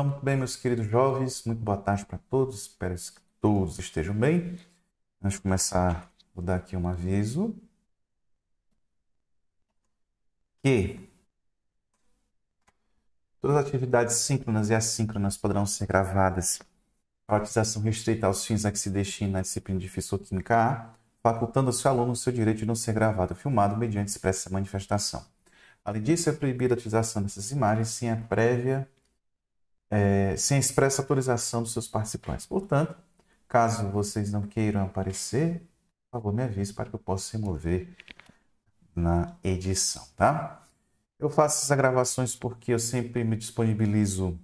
Então, muito bem, meus queridos jovens, muito boa tarde para todos, espero que todos estejam bem. Antes de começar, vou dar aqui um aviso. Que todas as atividades síncronas e assíncronas poderão ser gravadas para utilização restrita aos fins a que se destina a disciplina de Fisioquímica A, facultando ao seu aluno o seu direito de não ser gravado ou filmado mediante expressa manifestação. Além disso, é proibida a utilização dessas imagens sem a prévia é, sem expressa autorização dos seus participantes. Portanto, caso vocês não queiram aparecer, por favor, me avise para que eu possa remover na edição, tá? Eu faço essas gravações porque eu sempre me disponibilizo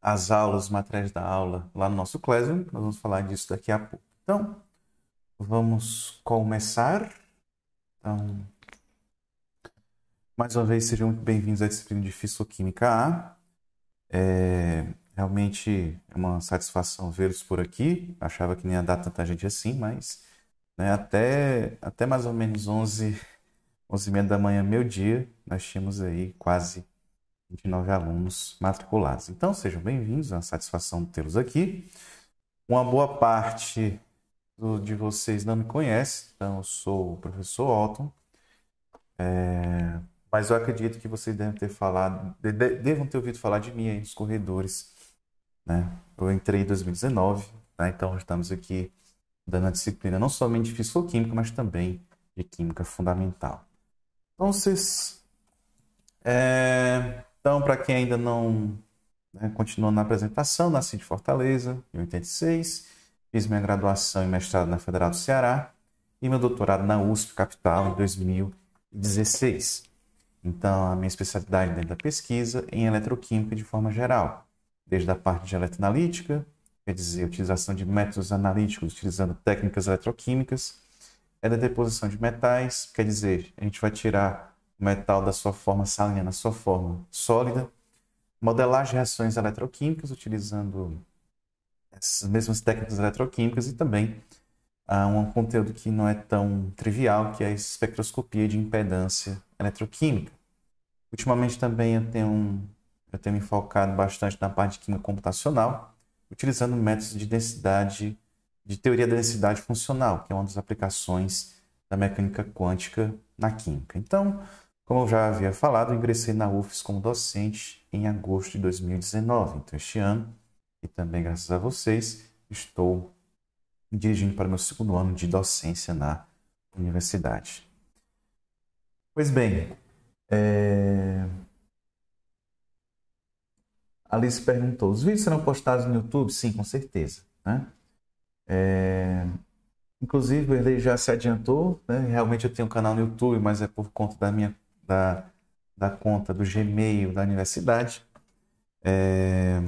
as aulas, os materiais da aula lá no nosso Classroom. Nós vamos falar disso daqui a pouco. Então, vamos começar. Então, mais uma vez, sejam muito bem-vindos à disciplina de Fisioquímica A. É, realmente é uma satisfação vê-los por aqui. Achava que nem ia dar tanta gente assim, mas né, até, até mais ou menos 11, 11 e meia da manhã, meu dia, nós tínhamos aí quase 29 alunos matriculados. Então, sejam bem-vindos, é uma satisfação tê-los aqui. Uma boa parte do, de vocês não me conhece, então eu sou o professor Otton. É, mas eu acredito que vocês devem ter falado, de, de, ter ouvido falar de mim aí nos corredores. Né? Eu entrei em 2019, né? então estamos aqui dando a disciplina não somente de fisicoquímica, mas também de química fundamental. Então, vocês. É... Então, para quem ainda não. Né, continuando na apresentação, nasci de Fortaleza, em 86, fiz minha graduação e mestrado na Federal do Ceará e meu doutorado na USP Capital em 2016. Então, a minha especialidade dentro da pesquisa é em eletroquímica de forma geral, desde a parte de eletroanalítica, quer dizer, utilização de métodos analíticos utilizando técnicas eletroquímicas, é da deposição de metais, quer dizer, a gente vai tirar o metal da sua forma salina, na sua forma sólida, modelar as reações eletroquímicas utilizando essas mesmas técnicas eletroquímicas e também uh, um conteúdo que não é tão trivial, que é a espectroscopia de impedância eletroquímica. Ultimamente também eu tenho, eu tenho me focado bastante na parte de química computacional, utilizando métodos de densidade, de teoria da densidade funcional, que é uma das aplicações da mecânica quântica na química. Então, como eu já havia falado, eu ingressei na UFES como docente em agosto de 2019. Então, este ano, e também graças a vocês, estou dirigindo para o meu segundo ano de docência na universidade. Pois bem, é... Alice perguntou: os vídeos serão postados no YouTube? Sim, com certeza. Né? É... Inclusive, o Erlei já se adiantou. Né? Realmente, eu tenho um canal no YouTube, mas é por conta da minha da, da conta do Gmail da universidade. É...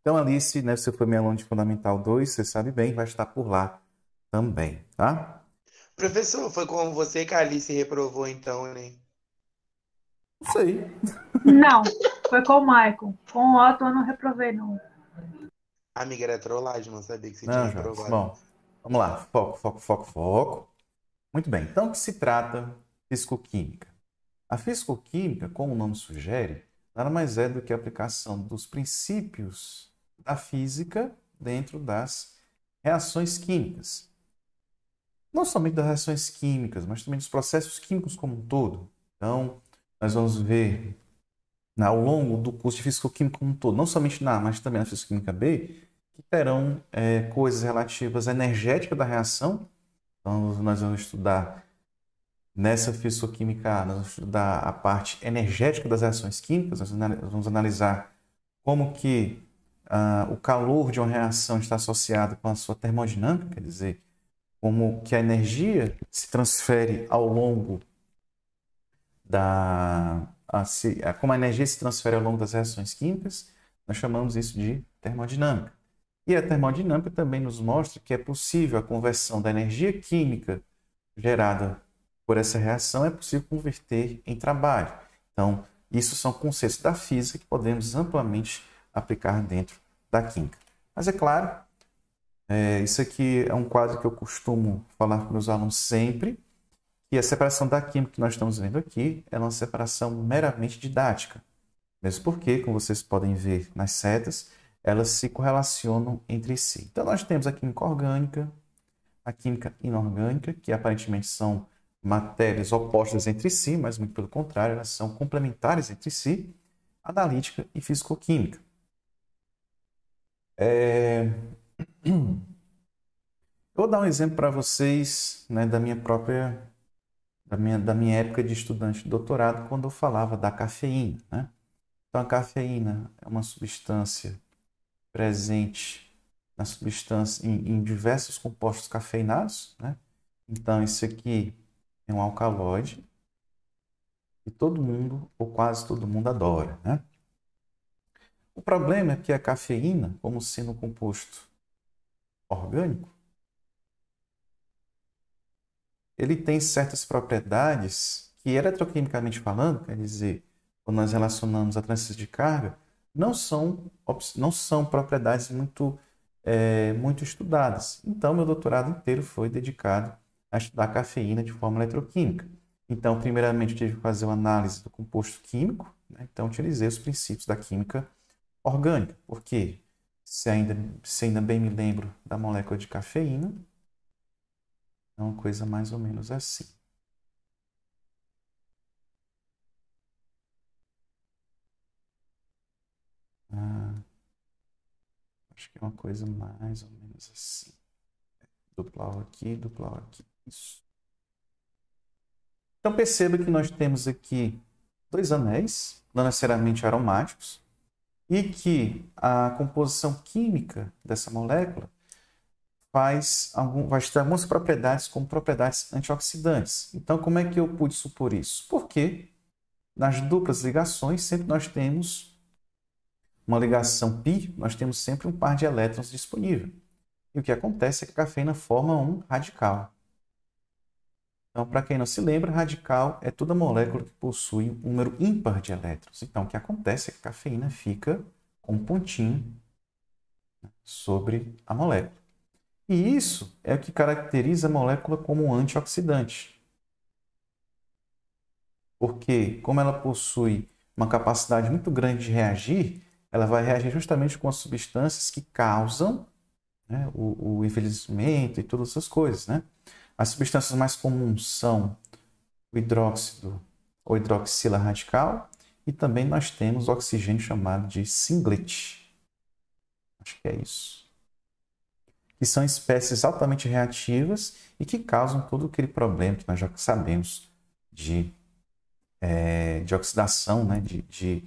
Então, Alice, né, você foi minha aluna de Fundamental 2, você sabe bem, vai estar por lá também, tá? Professor, foi como você que a Alice reprovou, então, né? Não sei. Não, foi com o Maicon. Com o Otto eu não reprovei, não. Amiga, era trollagem, não sabia que você tinha reprovado. Bom, vamos lá. Foco, foco, foco, foco. Muito bem, então o que se trata fisicoquímica? A fisicoquímica, como o nome sugere, nada mais é do que a aplicação dos princípios da física dentro das reações químicas não somente das reações químicas, mas também dos processos químicos como um todo. Então, nós vamos ver ao longo do curso de Físico-Química como um todo, não somente na A, mas também na fisicoquímica química B, que terão é, coisas relativas à energética da reação. Então, nós vamos estudar nessa fisicoquímica, química A, nós vamos estudar a parte energética das reações químicas, nós vamos analisar como que ah, o calor de uma reação está associado com a sua termodinâmica, quer dizer, como que a energia se transfere ao longo da a, se, a, como a energia se transfere ao longo das reações químicas, nós chamamos isso de termodinâmica. E a termodinâmica também nos mostra que é possível a conversão da energia química gerada por essa reação é possível converter em trabalho. Então, isso são conceitos da física que podemos amplamente aplicar dentro da química. Mas é claro é, isso aqui é um quadro que eu costumo falar para os alunos sempre, e é a separação da química que nós estamos vendo aqui é uma separação meramente didática. Mesmo porque, como vocês podem ver nas setas, elas se correlacionam entre si. Então, nós temos a química orgânica, a química inorgânica, que aparentemente são matérias opostas entre si, mas muito pelo contrário, elas são complementares entre si, analítica e fisicoquímica. É, eu vou dar um exemplo para vocês né, da minha própria, da minha, da minha época de estudante de doutorado, quando eu falava da cafeína. Né? Então, a cafeína é uma substância presente na substância em, em diversos compostos cafeinados. Né? Então, isso aqui é um alcaloide e todo mundo, ou quase todo mundo, adora. Né? O problema é que a cafeína, como sendo um composto orgânico, ele tem certas propriedades que, eletroquimicamente falando, quer dizer, quando nós relacionamos a transferência de carga, não são, não são propriedades muito, é, muito estudadas. Então, meu doutorado inteiro foi dedicado a estudar cafeína de forma eletroquímica. Então, primeiramente, tive que fazer uma análise do composto químico, né? então, utilizei os princípios da química orgânica. Por quê? se ainda, se ainda bem me lembro, da molécula de cafeína. É uma coisa mais ou menos assim. Ah, acho que é uma coisa mais ou menos assim. Duplau aqui, duplau aqui. Isso. Então perceba que nós temos aqui dois anéis, não necessariamente aromáticos, e que a composição química dessa molécula faz algum, vai ter algumas propriedades como propriedades antioxidantes. Então, como é que eu pude supor isso? Porque nas duplas ligações sempre nós temos uma ligação pi, nós temos sempre um par de elétrons disponível. E o que acontece é que a cafeína forma um radical. Então, para quem não se lembra, radical é toda molécula que possui um número ímpar de elétrons. Então, o que acontece é que a cafeína fica com um pontinho sobre a molécula. E isso é o que caracteriza a molécula como um antioxidante. Porque, como ela possui uma capacidade muito grande de reagir, ela vai reagir justamente com as substâncias que causam né, o, o envelhecimento e todas essas coisas, né? As substâncias mais comuns são o hidróxido ou hidroxila radical e também nós temos o oxigênio chamado de singlet. Acho que é isso. Que são espécies altamente reativas e que causam todo aquele problema que nós já sabemos de, é, de oxidação, né? de, de,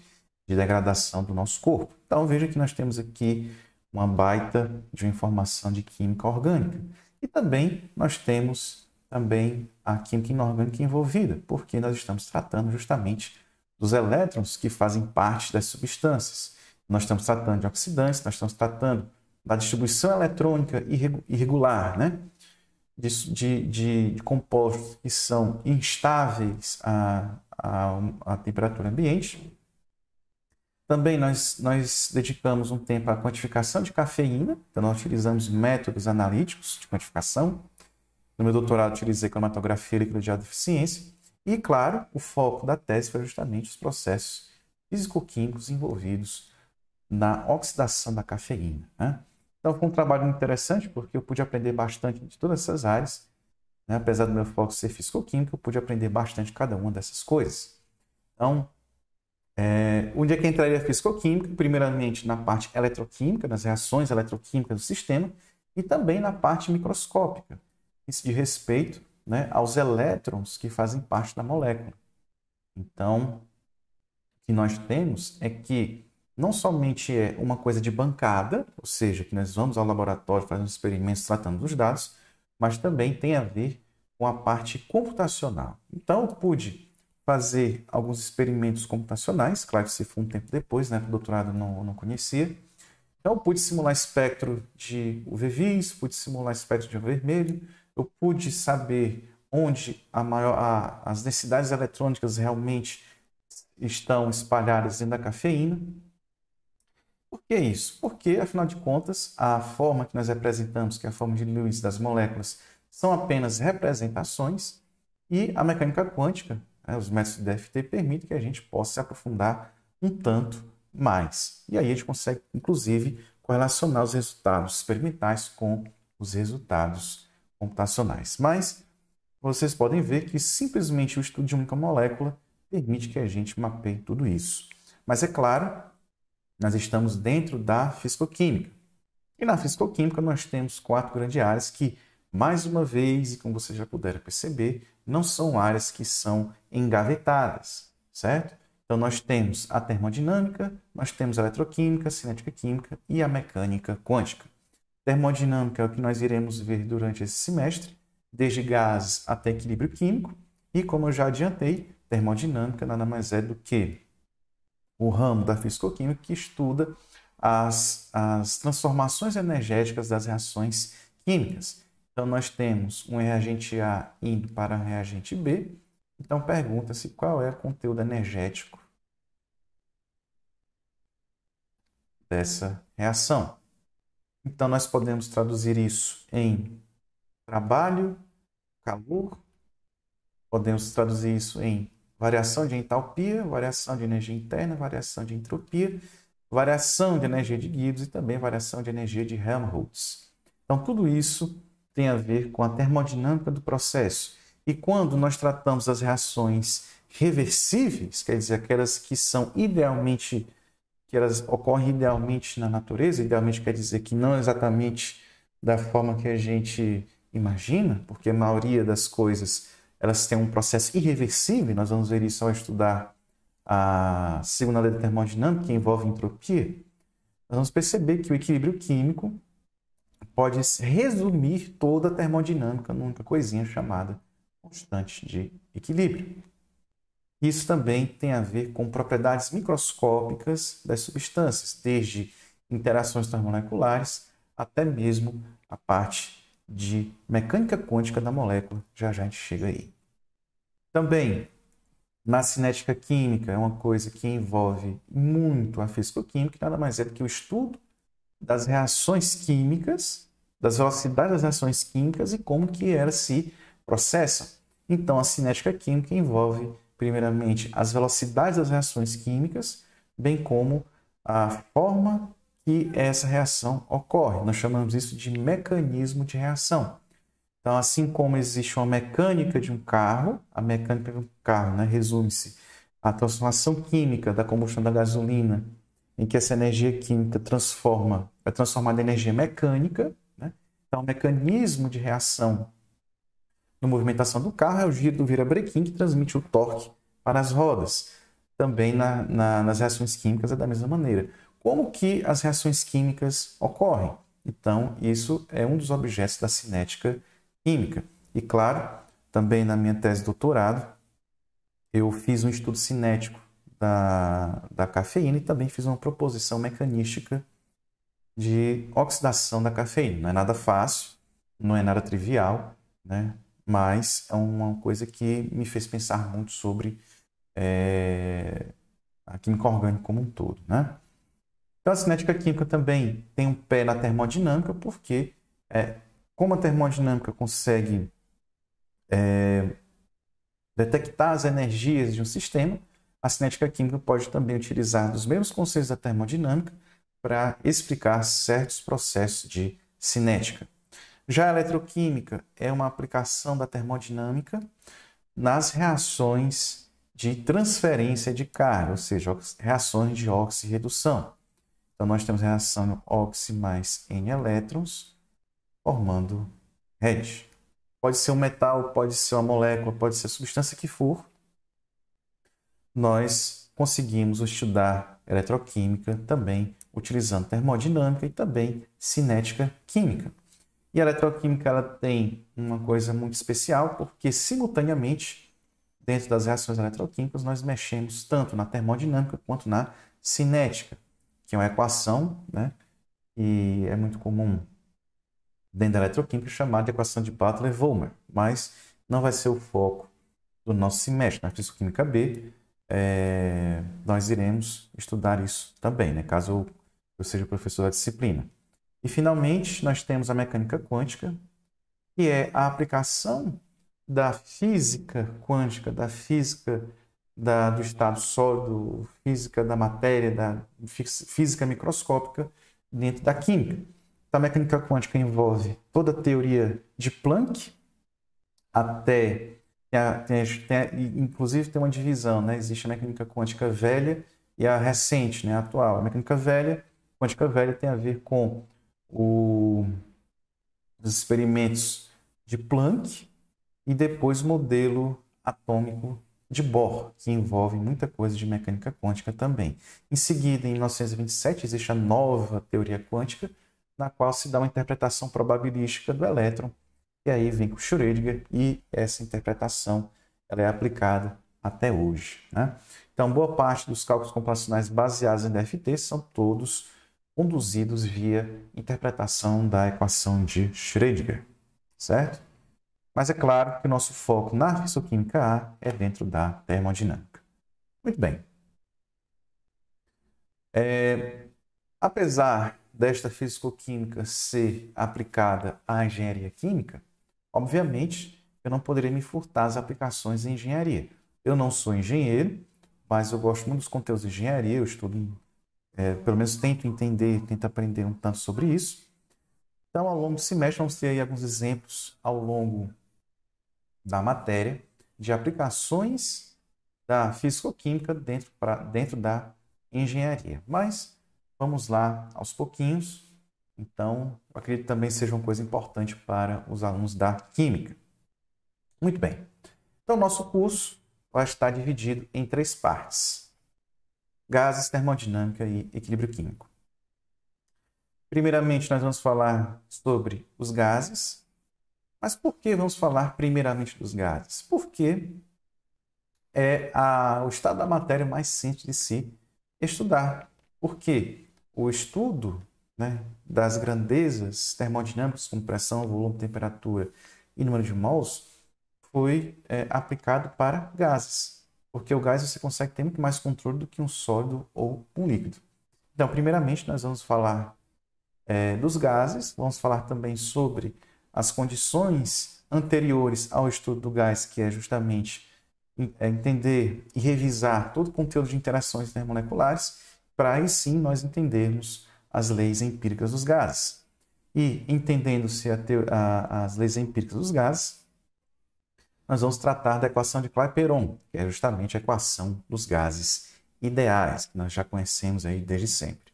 de degradação do nosso corpo. Então veja que nós temos aqui uma baita de uma informação de química orgânica. E também nós temos também a química inorgânica envolvida, porque nós estamos tratando justamente dos elétrons que fazem parte das substâncias. Nós estamos tratando de oxidantes, nós estamos tratando da distribuição eletrônica irregular, né? de, de, de, de compostos que são instáveis à, à, à temperatura ambiente. Também nós, nós dedicamos um tempo à quantificação de cafeína, então nós utilizamos métodos analíticos de quantificação. No meu doutorado utilizei cromatografia líquida de deficiência. E, claro, o foco da tese foi justamente os processos físico-químicos envolvidos na oxidação da cafeína. Né? Então foi um trabalho muito interessante porque eu pude aprender bastante de todas essas áreas. Né? Apesar do meu foco ser físico-químico, eu pude aprender bastante de cada uma dessas coisas. Então, é, onde é que entraria a fisicoquímica? Primeiramente na parte eletroquímica, nas reações eletroquímicas do sistema, e também na parte microscópica, isso de respeito né, aos elétrons que fazem parte da molécula. Então, o que nós temos é que não somente é uma coisa de bancada, ou seja, que nós vamos ao laboratório fazendo experimentos tratando dos dados, mas também tem a ver com a parte computacional. Então, eu pude fazer alguns experimentos computacionais, claro que se foi um tempo depois, né, o doutorado não, não conhecia. Então, pude simular espectro de UV-vis, pude simular espectro de vermelho, eu pude saber onde a maior, a, as densidades eletrônicas realmente estão espalhadas dentro da cafeína. Por que isso? Porque, afinal de contas, a forma que nós representamos, que é a forma de Lewis das moléculas, são apenas representações e a mecânica quântica né, os métodos de DFT permitem que a gente possa se aprofundar um tanto mais. E aí a gente consegue, inclusive, correlacionar os resultados experimentais com os resultados computacionais. Mas vocês podem ver que simplesmente o estudo de uma única molécula permite que a gente mapeie tudo isso. Mas é claro, nós estamos dentro da fisicoquímica. E na fisicoquímica nós temos quatro grandes áreas que mais uma vez, e como vocês já puderam perceber, não são áreas que são engavetadas, certo? Então, nós temos a termodinâmica, nós temos a eletroquímica, a cinética química e a mecânica quântica. Termodinâmica é o que nós iremos ver durante esse semestre, desde gases até equilíbrio químico, e como eu já adiantei, termodinâmica nada mais é do que o ramo da fisicoquímica que estuda as, as transformações energéticas das reações químicas. Então, nós temos um reagente A indo para um reagente B. Então, pergunta-se qual é o conteúdo energético dessa reação. Então, nós podemos traduzir isso em trabalho, calor, podemos traduzir isso em variação de entalpia, variação de energia interna, variação de entropia, variação de energia de Gibbs e também variação de energia de Helmholtz. Então, tudo isso tem a ver com a termodinâmica do processo. E quando nós tratamos as reações reversíveis, quer dizer, aquelas que são idealmente, que elas ocorrem idealmente na natureza, idealmente quer dizer que não exatamente da forma que a gente imagina, porque a maioria das coisas elas têm um processo irreversível, nós vamos ver isso ao estudar a segunda lei da termodinâmica, que envolve entropia, nós vamos perceber que o equilíbrio químico pode resumir toda a termodinâmica numa única coisinha chamada constante de equilíbrio. Isso também tem a ver com propriedades microscópicas das substâncias, desde interações termoleculares até mesmo a parte de mecânica quântica da molécula. Já já a gente chega aí. Também na cinética química é uma coisa que envolve muito a fisicoquímica, nada mais é do que o estudo das reações químicas, das velocidades das reações químicas e como que elas se processam. Então, a cinética química envolve, primeiramente, as velocidades das reações químicas, bem como a forma que essa reação ocorre. Nós chamamos isso de mecanismo de reação. Então, assim como existe uma mecânica de um carro, a mecânica de um carro né, resume-se à transformação química da combustão da gasolina em que essa energia química transforma, é transformada em energia mecânica. Né? Então, o mecanismo de reação na movimentação do carro é o giro do virabrequim que transmite o torque para as rodas. Também na, na, nas reações químicas é da mesma maneira. Como que as reações químicas ocorrem? Então, isso é um dos objetos da cinética química. E claro, também na minha tese de doutorado, eu fiz um estudo cinético da, da cafeína e também fiz uma proposição mecanística de oxidação da cafeína. Não é nada fácil, não é nada trivial, né? mas é uma coisa que me fez pensar muito sobre é, a química orgânica como um todo. Né? Então, a cinética química também tem um pé na termodinâmica, porque é, como a termodinâmica consegue é, detectar as energias de um sistema, a cinética química pode também utilizar os mesmos conceitos da termodinâmica para explicar certos processos de cinética. Já a eletroquímica é uma aplicação da termodinâmica nas reações de transferência de carga, ou seja, reações de oxirredução. Então, nós temos a reação oxi mais N elétrons formando red. Pode ser um metal, pode ser uma molécula, pode ser a substância que for, nós conseguimos estudar eletroquímica também utilizando termodinâmica e também cinética química. E a eletroquímica ela tem uma coisa muito especial, porque simultaneamente, dentro das reações eletroquímicas, nós mexemos tanto na termodinâmica quanto na cinética, que é uma equação, né? E é muito comum dentro da eletroquímica chamada de equação de Butler-Volmer, mas não vai ser o foco do nosso semestre. Na né? fisicoquímica B, é, nós iremos estudar isso também, né? caso eu seja professor da disciplina. E, finalmente, nós temos a mecânica quântica, que é a aplicação da física quântica, da física da, do estado sólido, física da matéria, da física microscópica dentro da química. Então, a mecânica quântica envolve toda a teoria de Planck até tem a, tem, tem, inclusive tem uma divisão, né? Existe a mecânica quântica velha e a recente, né? A atual. A mecânica velha, quântica velha tem a ver com o, os experimentos de Planck e depois o modelo atômico de Bohr, que envolve muita coisa de mecânica quântica também. Em seguida, em 1927, existe a nova teoria quântica, na qual se dá uma interpretação probabilística do elétron e aí vem com Schrödinger e essa interpretação ela é aplicada até hoje. Né? Então, boa parte dos cálculos computacionais baseados em DFT são todos conduzidos via interpretação da equação de Schrödinger, certo? Mas é claro que o nosso foco na fisioquímica A é dentro da termodinâmica. Muito bem. É, apesar desta fisicoquímica ser aplicada à engenharia química, Obviamente, eu não poderia me furtar às aplicações em engenharia. Eu não sou engenheiro, mas eu gosto muito dos conteúdos de engenharia, eu estudo, é, pelo menos tento entender, tento aprender um tanto sobre isso. Então, ao longo do semestre, vamos ter aí alguns exemplos ao longo da matéria de aplicações da fisicoquímica dentro, dentro da engenharia. Mas vamos lá aos pouquinhos então, eu acredito que também seja uma coisa importante para os alunos da Química. Muito bem. Então, nosso curso vai estar dividido em três partes. Gases, termodinâmica e equilíbrio químico. Primeiramente, nós vamos falar sobre os gases. Mas por que vamos falar primeiramente dos gases? Porque é a, o estado da matéria mais simples de se estudar. Porque o estudo né, das grandezas termodinâmicas, como pressão, volume, temperatura e número de mols, foi é, aplicado para gases, porque o gás você consegue ter muito mais controle do que um sólido ou um líquido. Então, primeiramente, nós vamos falar é, dos gases, vamos falar também sobre as condições anteriores ao estudo do gás, que é justamente é, entender e revisar todo o conteúdo de interações intermoleculares, para aí sim nós entendermos as leis empíricas dos gases. E entendendo-se as leis empíricas dos gases, nós vamos tratar da equação de Clapeyron, que é justamente a equação dos gases ideais, que nós já conhecemos aí desde sempre.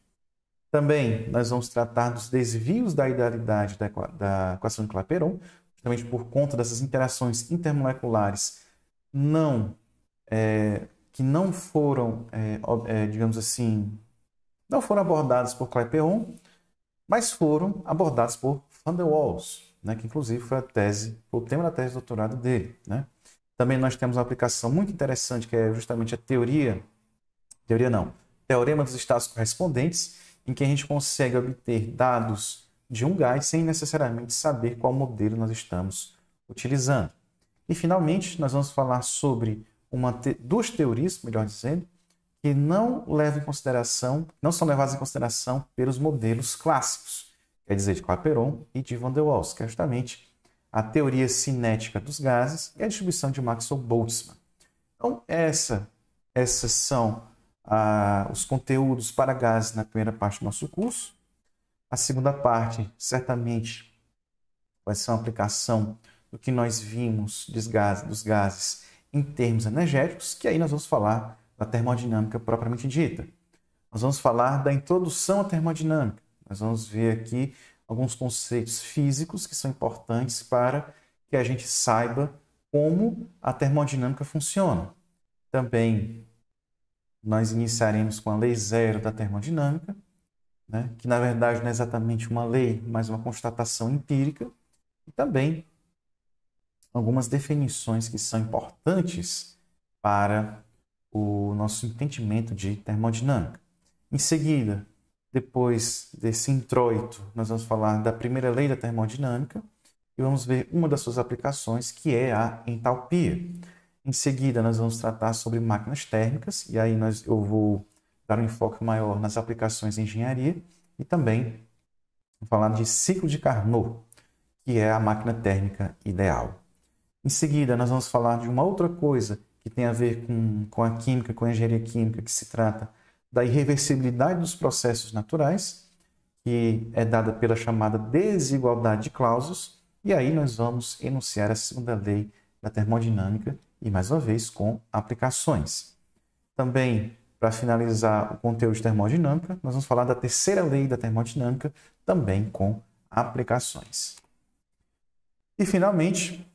Também nós vamos tratar dos desvios da idealidade da, equação de Clapeyron, justamente por conta dessas interações intermoleculares não é, que não foram, é, é, digamos assim, não foram abordados por Clapeyron, mas foram abordados por Van der Waals, né, que inclusive foi a tese, o tema da tese de doutorado dele. Né? Também nós temos uma aplicação muito interessante, que é justamente a teoria, teoria não, teorema dos estados correspondentes, em que a gente consegue obter dados de um gás sem necessariamente saber qual modelo nós estamos utilizando. E finalmente, nós vamos falar sobre te duas teorias, melhor dizendo, que não em consideração, não são levadas em consideração pelos modelos clássicos, quer dizer, de Clapeyron e de Van der Waals, que é justamente a teoria cinética dos gases e a distribuição de Maxwell Boltzmann. Então, essa, essas são ah, os conteúdos para gases na primeira parte do nosso curso. A segunda parte, certamente, vai ser uma aplicação do que nós vimos dos gases, dos gases em termos energéticos, que aí nós vamos falar da termodinâmica propriamente dita. Nós vamos falar da introdução à termodinâmica. Nós vamos ver aqui alguns conceitos físicos que são importantes para que a gente saiba como a termodinâmica funciona. Também nós iniciaremos com a lei zero da termodinâmica, né? que na verdade não é exatamente uma lei, mas uma constatação empírica, e também algumas definições que são importantes para o nosso entendimento de termodinâmica. Em seguida, depois desse introito, nós vamos falar da primeira lei da termodinâmica e vamos ver uma das suas aplicações, que é a entalpia. Em seguida, nós vamos tratar sobre máquinas térmicas, e aí nós, eu vou dar um enfoque maior nas aplicações em engenharia e também falar de ciclo de Carnot, que é a máquina térmica ideal. Em seguida, nós vamos falar de uma outra coisa que tem a ver com, com a química, com a engenharia química, que se trata da irreversibilidade dos processos naturais, que é dada pela chamada desigualdade de Clausius, e aí nós vamos enunciar a segunda lei da termodinâmica e mais uma vez com aplicações. Também, para finalizar o conteúdo de termodinâmica, nós vamos falar da terceira lei da termodinâmica, também com aplicações. E finalmente,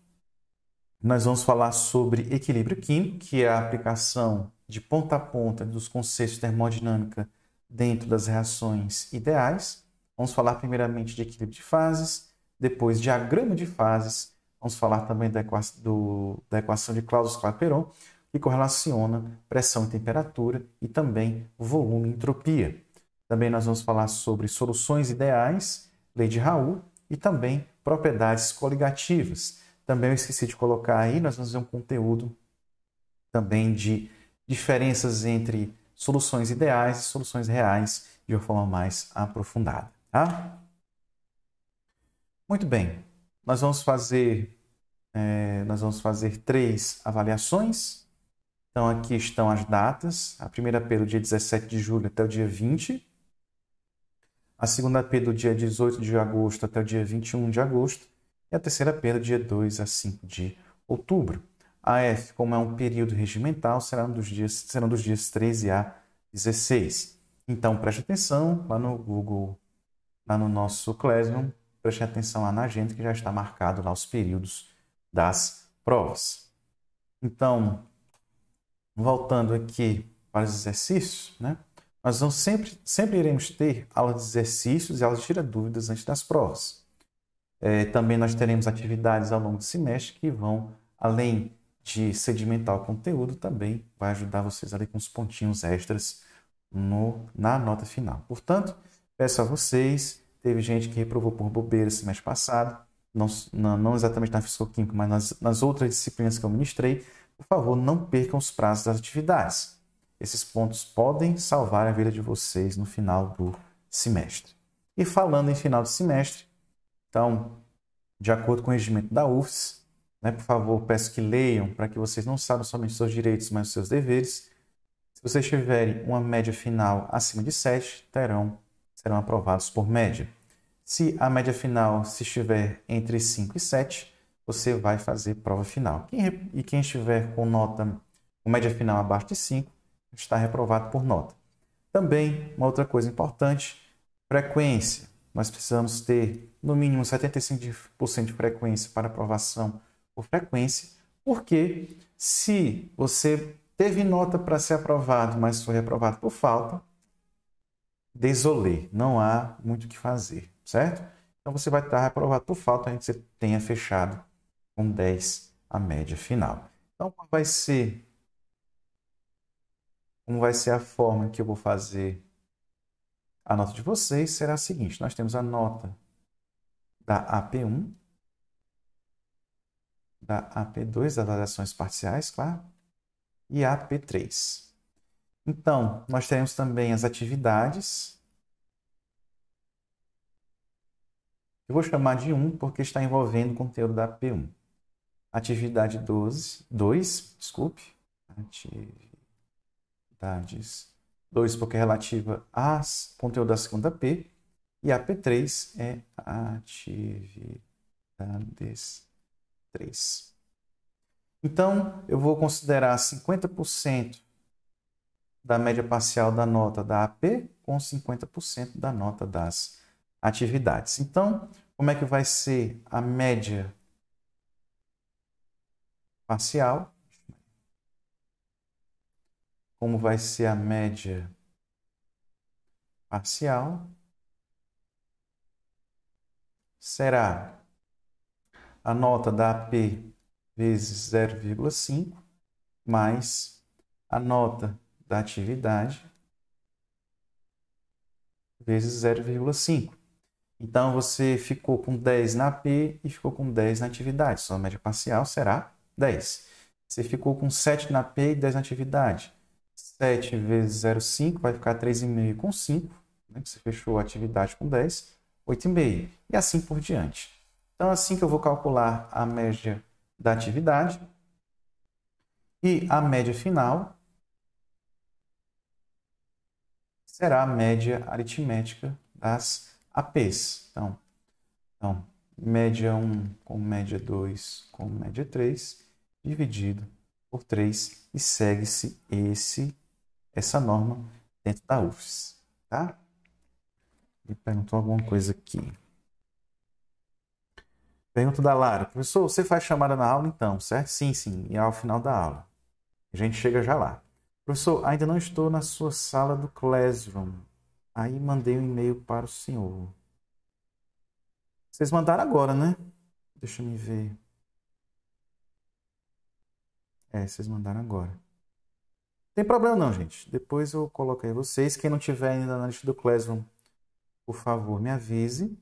nós vamos falar sobre equilíbrio químico, que é a aplicação de ponta a ponta dos conceitos de termodinâmica dentro das reações ideais. Vamos falar primeiramente de equilíbrio de fases, depois diagrama de fases, vamos falar também da, equação, do, da equação de Clausius-Clapeyron, que correlaciona pressão e temperatura e também volume e entropia. Também nós vamos falar sobre soluções ideais, lei de Raoult e também propriedades coligativas. Também eu esqueci de colocar aí, nós vamos ver um conteúdo também de diferenças entre soluções ideais e soluções reais de uma forma mais aprofundada, tá? Muito bem, nós vamos fazer é, nós vamos fazer três avaliações. Então aqui estão as datas. A primeira P do dia 17 de julho até o dia 20. A segunda P do dia 18 de agosto até o dia 21 de agosto e a terceira perda dia 2 a 5 de outubro. A F, como é um período regimental, será um dos dias, serão dos dias 13 a 16. Então, preste atenção lá no Google, lá no nosso Classroom, preste atenção lá na agenda que já está marcado lá os períodos das provas. Então, voltando aqui para os exercícios, né? Nós vamos sempre, sempre iremos ter aulas de exercícios e aulas de tira dúvidas antes das provas. É, também nós teremos atividades ao longo do semestre que vão, além de sedimentar o conteúdo, também vai ajudar vocês ali com os pontinhos extras no, na nota final. Portanto, peço a vocês, teve gente que reprovou por bobeira esse mês passado, não, não, não exatamente na Fisicoquímica, química mas nas, nas outras disciplinas que eu ministrei, por favor, não percam os prazos das atividades. Esses pontos podem salvar a vida de vocês no final do semestre. E falando em final de semestre, então, de acordo com o regimento da UFS, né, por favor, peço que leiam para que vocês não saibam somente seus direitos, mas os seus deveres. Se vocês tiverem uma média final acima de 7, terão, serão aprovados por média. Se a média final se estiver entre 5 e 7, você vai fazer prova final. Quem, e quem estiver com nota, com média final abaixo de 5, está reprovado por nota. Também, uma outra coisa importante, frequência. Nós precisamos ter no mínimo 75% de frequência para aprovação por frequência, porque se você teve nota para ser aprovado, mas foi reprovado por falta, desolei, não há muito o que fazer, certo? Então você vai estar reprovado por falta, ainda que você tenha fechado com 10 a média final. Então qual vai ser como vai ser a forma que eu vou fazer a nota de vocês será a seguinte: nós temos a nota da AP1, da AP2, das variações parciais, claro, e AP3. Então, nós teremos também as atividades. Eu vou chamar de 1 porque está envolvendo o conteúdo da AP1. Atividade 12, 2, desculpe. Atividades 2 porque é relativa ao conteúdo da segunda P e a P3 é atividades 3. Então, eu vou considerar 50% da média parcial da nota da AP com 50% da nota das atividades. Então, como é que vai ser a média parcial? Como vai ser a média parcial será a nota da AP vezes 0,5 mais a nota da atividade vezes 0,5. Então você ficou com 10 na AP e ficou com 10 na atividade. Sua média parcial será 10. Você ficou com 7 na AP e 10 na atividade. 7 vezes 0,5 vai ficar 3,5 com 5. Né? Você fechou a atividade com 10. 8,5 e assim por diante. Então, assim que eu vou calcular a média da atividade e a média final será a média aritmética das APs. Então, então média 1 com média 2 com média 3 dividido por 3 e segue-se esse essa norma dentro da UFS, tá? Ele perguntou alguma coisa aqui. Pergunta da Lara. Professor, você faz chamada na aula então, certo? Sim, sim. E ao final da aula. A gente chega já lá. Professor, ainda não estou na sua sala do Classroom. Aí mandei um e-mail para o senhor. Vocês mandaram agora, né? Deixa eu me ver. É, vocês mandaram agora. Não tem problema não, gente. Depois eu coloco aí vocês. Quem não tiver ainda na lista do Classroom, por favor, me avise,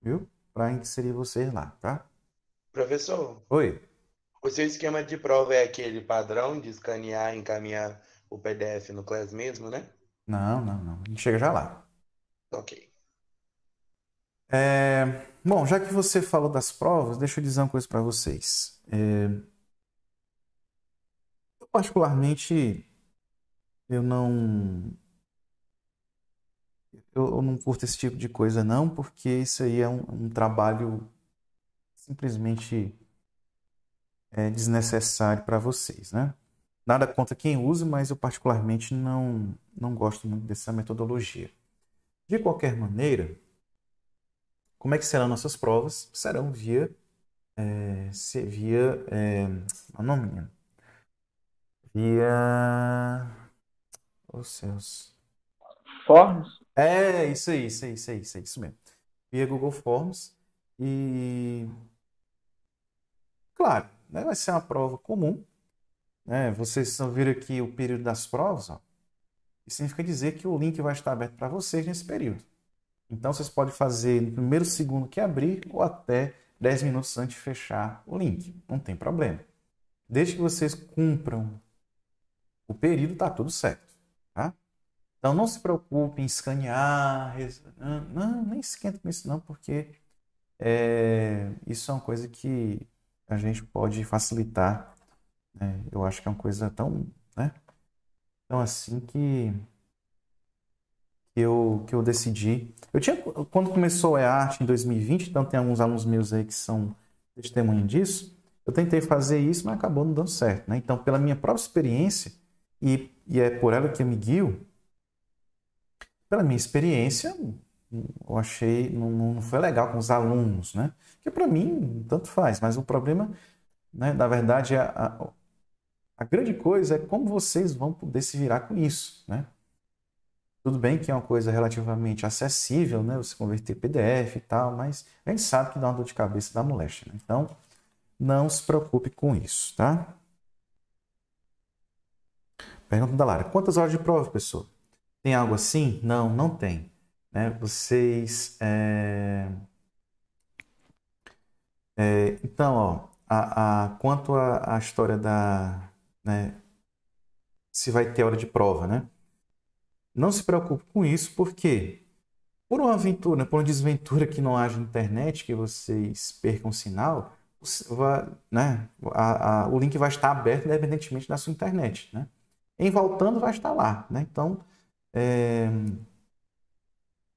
viu? Para inserir vocês lá, tá? Professor. Oi. O seu esquema de prova é aquele padrão de escanear e encaminhar o PDF no Class mesmo, né? Não, não, não. A gente chega já lá. Ok. É... Bom, já que você falou das provas, deixa eu dizer uma coisa para vocês. É... Eu particularmente, eu não eu, não curto esse tipo de coisa não, porque isso aí é um, um trabalho simplesmente é, desnecessário para vocês, né? Nada contra quem usa, mas eu particularmente não, não gosto muito dessa metodologia. De qualquer maneira, como é que serão nossas provas? Serão via é, via é, é nominha. via os oh, seus forms é, isso aí, isso aí, isso aí, isso, aí, isso mesmo. Via Google Forms. E. Claro, né, vai ser uma prova comum. Né? Vocês estão vir aqui o período das provas. Ó. Isso significa dizer que o link vai estar aberto para vocês nesse período. Então, vocês podem fazer no primeiro segundo que abrir ou até 10 minutos antes de fechar o link. Não tem problema. Desde que vocês cumpram o período, está tudo certo. Então não se preocupe em escanear, não, não nem esquenta com isso não, porque é, isso é uma coisa que a gente pode facilitar. Né? Eu acho que é uma coisa tão, né? Então assim que eu que eu decidi. Eu tinha quando começou a arte em 2020, então tem alguns alunos meus aí que são testemunha disso. Eu tentei fazer isso, mas acabou não dando certo, né? Então pela minha própria experiência e, e é por ela que eu me guio, pela minha experiência, eu achei, não, não foi legal com os alunos, né? Que para mim, tanto faz, mas o problema, né, na verdade, é a, a, a grande coisa é como vocês vão poder se virar com isso, né? Tudo bem que é uma coisa relativamente acessível, né? Você converter PDF e tal, mas a gente sabe que dá uma dor de cabeça dá moléstia, né? Então, não se preocupe com isso, tá? Pergunta da Lara. Quantas horas de prova, pessoa? Tem algo assim? Não, não tem. Né? Vocês. É... É, então, ó, a, a, quanto à história da. Né, se vai ter hora de prova, né? Não se preocupe com isso, porque por uma aventura, por uma desventura que não haja internet, que vocês percam sinal, vai, né, a, o link vai estar aberto independentemente da sua internet, né? Em voltando vai estar lá, né? Então, é...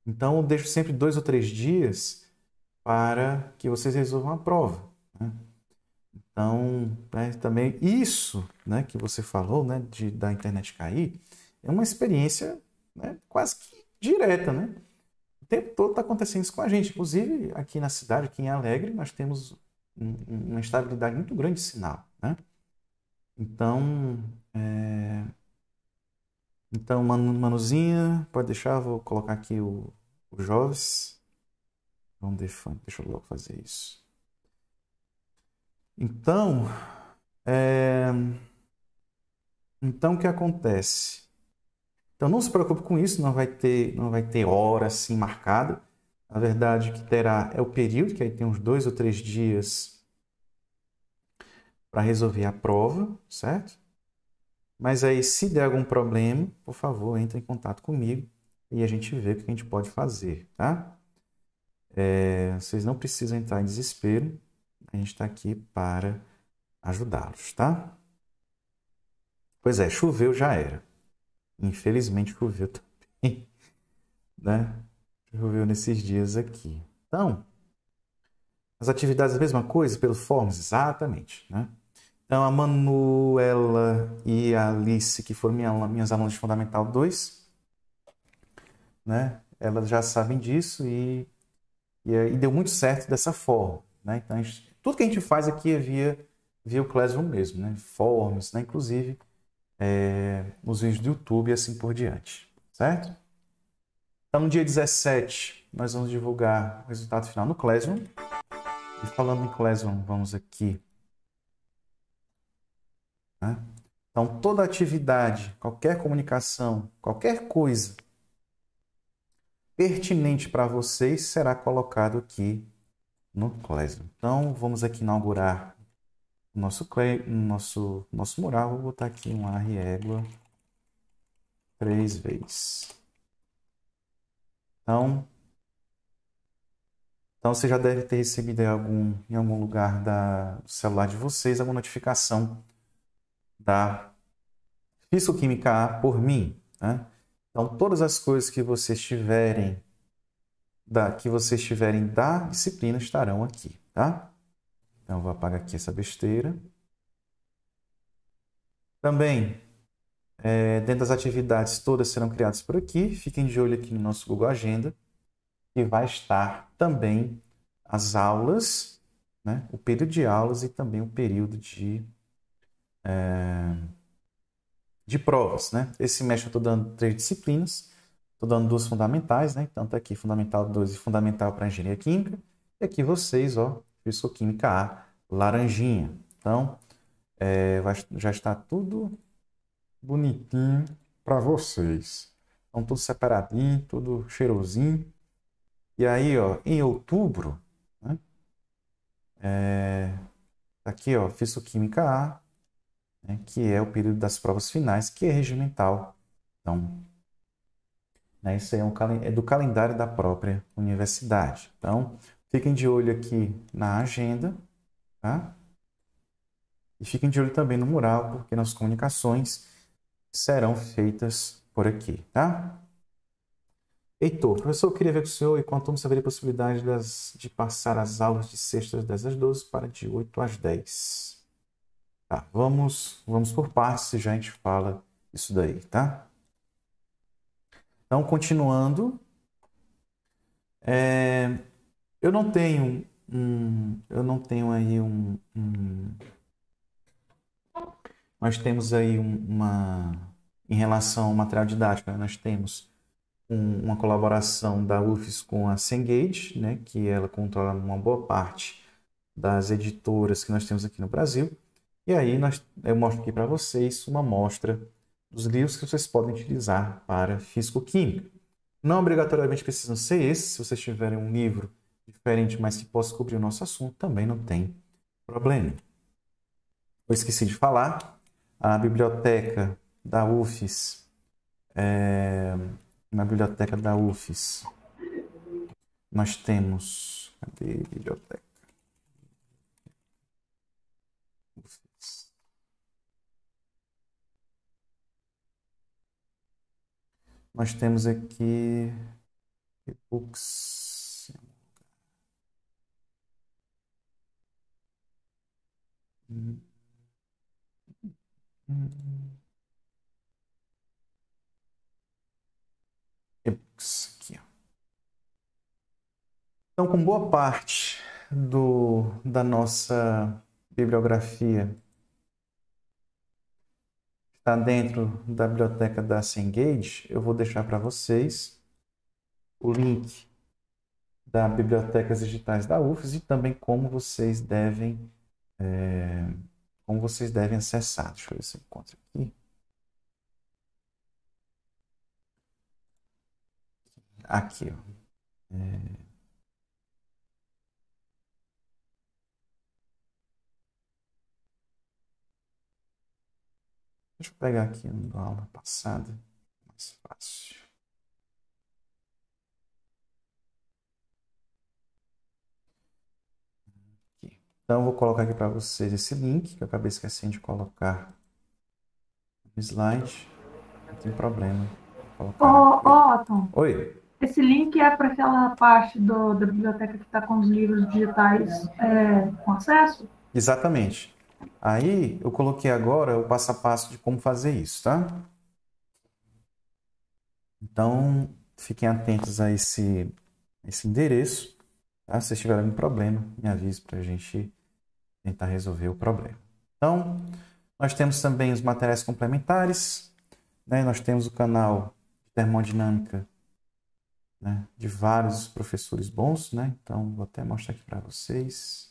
Então, eu deixo sempre dois ou três dias para que vocês resolvam a prova. Né? Então, né, também isso né, que você falou né, de, da internet cair é uma experiência né, quase que direta. Né? O tempo todo está acontecendo isso com a gente. Inclusive, aqui na cidade, aqui em Alegre, nós temos um, uma instabilidade muito grande de sinal. Né? Então, é, então, Manuzinha, pode deixar, vou colocar aqui o, o Joss. Vamos defante, deixa eu logo fazer isso. Então, é... então o que acontece? Então não se preocupe com isso, não vai ter, não vai ter hora assim marcada. Na verdade, o que terá é o período, que aí tem uns dois ou três dias para resolver a prova, certo? Mas aí, se der algum problema, por favor, entre em contato comigo e a gente vê o que a gente pode fazer, tá? É, vocês não precisam entrar em desespero, a gente está aqui para ajudá-los, tá? Pois é, choveu já era. Infelizmente choveu também, né? Choveu nesses dias aqui. Então, as atividades a mesma coisa pelo Forms, exatamente, né? Então, a Manuela e a Alice, que foram minha, minhas alunas de Fundamental 2, né? elas já sabem disso e, e, e deu muito certo dessa forma. Né? Então, gente, tudo que a gente faz aqui é via, via o Classroom mesmo, né? forms, né? inclusive é, nos vídeos do YouTube e assim por diante, certo? Então, no dia 17, nós vamos divulgar o resultado final no Classroom. E falando em Classroom, vamos aqui né? Então, toda atividade, qualquer comunicação, qualquer coisa pertinente para vocês será colocado aqui no Classroom. Então, vamos aqui inaugurar o nosso, nosso, nosso mural. Vou botar aqui um ar e égua três vezes. Então, então você já deve ter recebido em algum, em algum lugar da, do celular de vocês alguma notificação da fisicoquímica A por mim. Né? Então, todas as coisas que vocês tiverem da, que vocês tiverem da disciplina estarão aqui, tá? Então, vou apagar aqui essa besteira. Também, é, dentro das atividades, todas serão criadas por aqui. Fiquem de olho aqui no nosso Google Agenda, que vai estar também as aulas, né? o período de aulas e também o período de é, de provas, né? Esse mês eu estou dando três disciplinas, estou dando duas fundamentais, né? Então tá aqui Fundamental 2 e Fundamental para Engenharia Química, e aqui vocês, ó, o Química A, laranjinha. Então, é, já está tudo bonitinho para vocês. Então, tudo separadinho, tudo cheirosinho. E aí, ó, em outubro, né? É, tá aqui, ó, o Química A, né, que é o período das provas finais, que é regimental. Então, né, isso é, um, é do calendário da própria universidade. Então, fiquem de olho aqui na agenda, tá? E fiquem de olho também no mural, porque nas comunicações serão feitas por aqui, tá? Heitor, professor, eu queria ver com o senhor e quanto me saberia possibilidade das, de passar as aulas de sextas das às 12 para de 8 às 10. Tá, vamos, vamos por partes e já a gente fala isso daí, tá? Então, continuando. É, eu não tenho um, eu não tenho aí um, um nós temos aí uma em relação ao material didático, né, nós temos um, uma colaboração da UFES com a Cengage, né, que ela controla uma boa parte das editoras que nós temos aqui no Brasil. E aí nós, eu mostro aqui para vocês uma amostra dos livros que vocês podem utilizar para físico-química. Não obrigatoriamente precisam ser esses, se vocês tiverem um livro diferente, mas que possa cobrir o nosso assunto, também não tem problema. Eu esqueci de falar, a biblioteca da UFES, é, na biblioteca da UFES, nós temos, cadê biblioteca? Nós temos aqui ebooks Então, com boa parte do, da nossa bibliografia está dentro da biblioteca da Cengage, eu vou deixar para vocês o link da Bibliotecas Digitais da UFES e também como vocês devem é, como vocês devem acessar. Deixa eu ver se eu encontro aqui. Aqui, ó. É... Deixa eu pegar aqui no da aula passada, mais fácil. Aqui. Então, eu vou colocar aqui para vocês esse link que eu acabei esquecendo de colocar no slide. Não tem problema. Ô, Otton. oh, Oi. Esse link é para aquela parte do, da biblioteca que está com os livros digitais é, com acesso? Exatamente. Aí eu coloquei agora o passo a passo de como fazer isso, tá? Então, fiquem atentos a esse, esse endereço. Tá? Se vocês tiverem algum problema, me avise para a gente tentar resolver o problema. Então, nós temos também os materiais complementares. Né? Nós temos o canal de termodinâmica né? de vários professores bons. Né? Então, vou até mostrar aqui para vocês.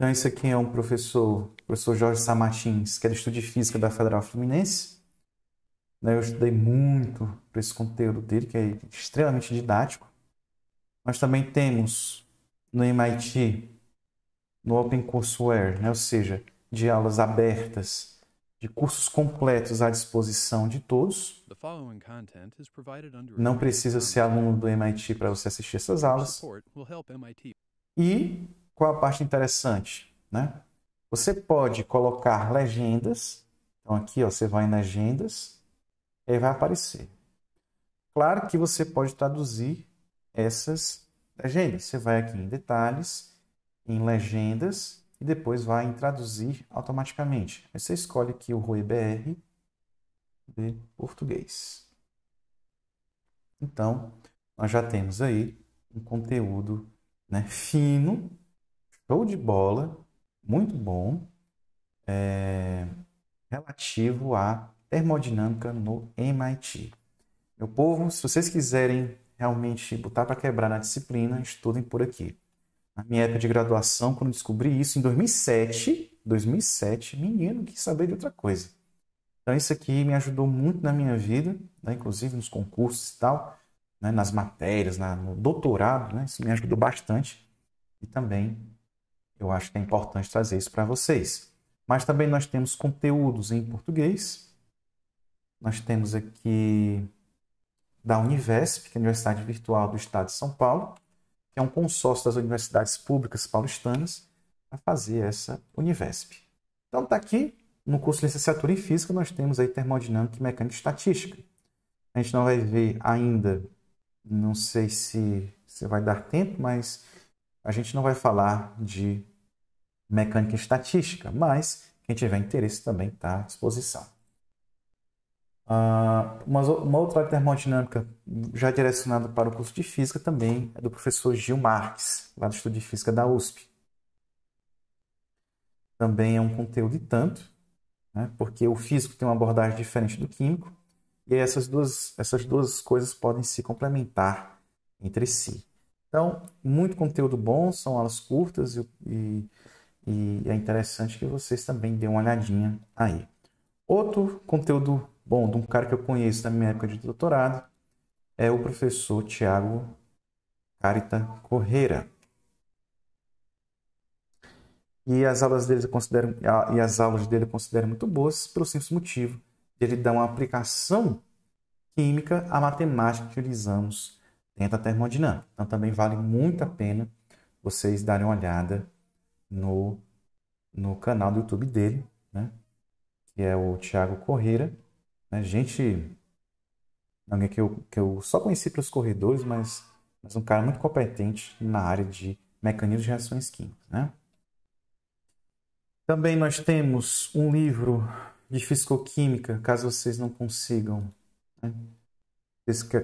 Então, esse aqui é um professor, o professor Jorge Samartins, que é do Estudo de Física da Federal Fluminense. Né, eu estudei muito para esse conteúdo dele, que é extremamente didático. Nós também temos no MIT, no Courseware, né? ou seja, de aulas abertas, de cursos completos à disposição de todos. Não precisa ser aluno do MIT para você assistir essas aulas. E qual a parte interessante, né? Você pode colocar legendas. Então aqui, ó, você vai em legendas e vai aparecer. Claro que você pode traduzir essas legendas. Você vai aqui em detalhes, em legendas e depois vai em traduzir automaticamente. Aí você escolhe aqui o Rui BR de português. Então, nós já temos aí um conteúdo né, fino Show de bola, muito bom, é, relativo à termodinâmica no MIT. Meu povo, se vocês quiserem realmente botar para quebrar na disciplina, estudem por aqui. Na minha época de graduação, quando descobri isso, em 2007, 2007, menino, quis saber de outra coisa. Então, isso aqui me ajudou muito na minha vida, né? inclusive nos concursos e tal, né? nas matérias, na, no doutorado, né? isso me ajudou bastante. E também eu acho que é importante trazer isso para vocês. Mas também nós temos conteúdos em português. Nós temos aqui da Univesp, que é a Universidade Virtual do Estado de São Paulo, que é um consórcio das universidades públicas paulistanas, a fazer essa Univesp. Então está aqui, no curso de licenciatura em Física, nós temos aí Termodinâmica e Mecânica e Estatística. A gente não vai ver ainda, não sei se, se vai dar tempo, mas a gente não vai falar de mecânica estatística, mas quem tiver interesse também está à disposição. Uh, ah, uma, uma, outra termodinâmica já direcionada para o curso de Física também é do professor Gil Marques, lá do Estudo de Física da USP. Também é um conteúdo importante, tanto, né, porque o físico tem uma abordagem diferente do químico, e essas duas, essas duas coisas podem se complementar entre si. Então, muito conteúdo bom, são aulas curtas e, e e é interessante que vocês também dêem uma olhadinha aí. Outro conteúdo bom de um cara que eu conheço da minha época de doutorado é o professor Tiago Carita Correira. E as aulas dele eu considero, e as aulas dele eu considero muito boas pelo simples motivo de ele dar uma aplicação química à matemática que utilizamos dentro da termodinâmica. Então também vale muito a pena vocês darem uma olhada no, no canal do YouTube dele, né? Que é o Thiago Correira. Né? Gente, alguém que eu, que eu só conheci pelos corredores, mas, mas um cara muito competente na área de mecanismos de reações químicas, né? Também nós temos um livro de fisicoquímica, caso vocês não consigam, né?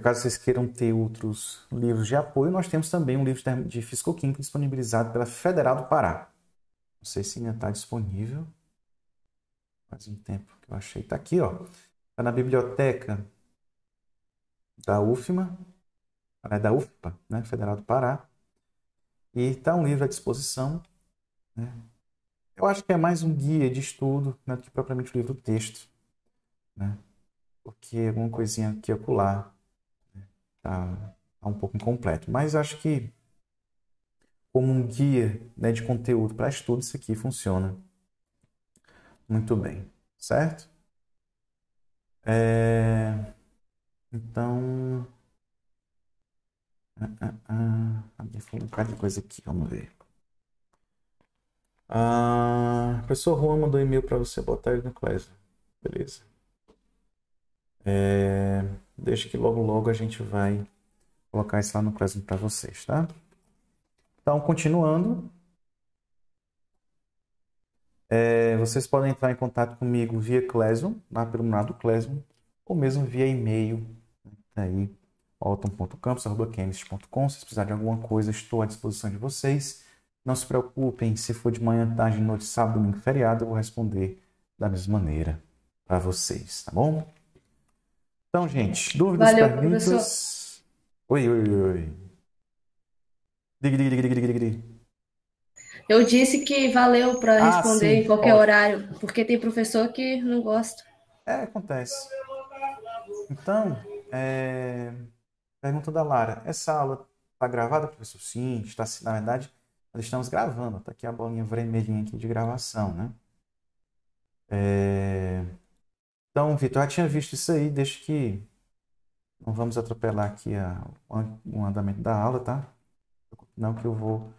caso vocês queiram ter outros livros de apoio, nós temos também um livro de fisicoquímica disponibilizado pela Federal do Pará. Não sei se ainda está disponível. Faz um tempo que eu achei. Está aqui, ó. Está na biblioteca da UFMA, ah, é da UFPA, né? Federal do Pará. E está um livro à disposição. Né? Eu acho que é mais um guia de estudo né, do que propriamente o livro texto. Né? Porque é alguma coisinha aqui e acolá está né? Tá, tá um pouco incompleto. Mas acho que como um guia né, de conteúdo para estudo, isso aqui funciona muito bem, certo? É... Então. Ah, ah, ah. um bocado de coisa aqui, vamos ver. Ah, professor Juan mandou um e-mail para você botar ele no Class. Beleza. É... Deixa que logo logo a gente vai colocar isso lá no Classroom para vocês, tá? Então, continuando, é, vocês podem entrar em contato comigo via Clésio, lá pelo lado Clésio, ou mesmo via e-mail, né, aí, alton.campos.com. Se precisar de alguma coisa, estou à disposição de vocês. Não se preocupem, se for de manhã, tarde, noite, sábado, domingo, feriado, eu vou responder da mesma maneira para vocês, tá bom? Então, gente, dúvidas, Valeu, perguntas? Professor. Oi, oi, oi. Eu disse que valeu para ah, responder sim, em qualquer horário, porque tem professor que não gosta. É, acontece. Então, é... pergunta da Lara. Essa aula está gravada, professor? Sim, está, na verdade, nós estamos gravando. Está aqui a bolinha vermelhinha aqui de gravação, né? É... Então, Vitor, já tinha visto isso aí, deixa que... Não vamos atropelar aqui a... o andamento da aula, tá? Não que eu vou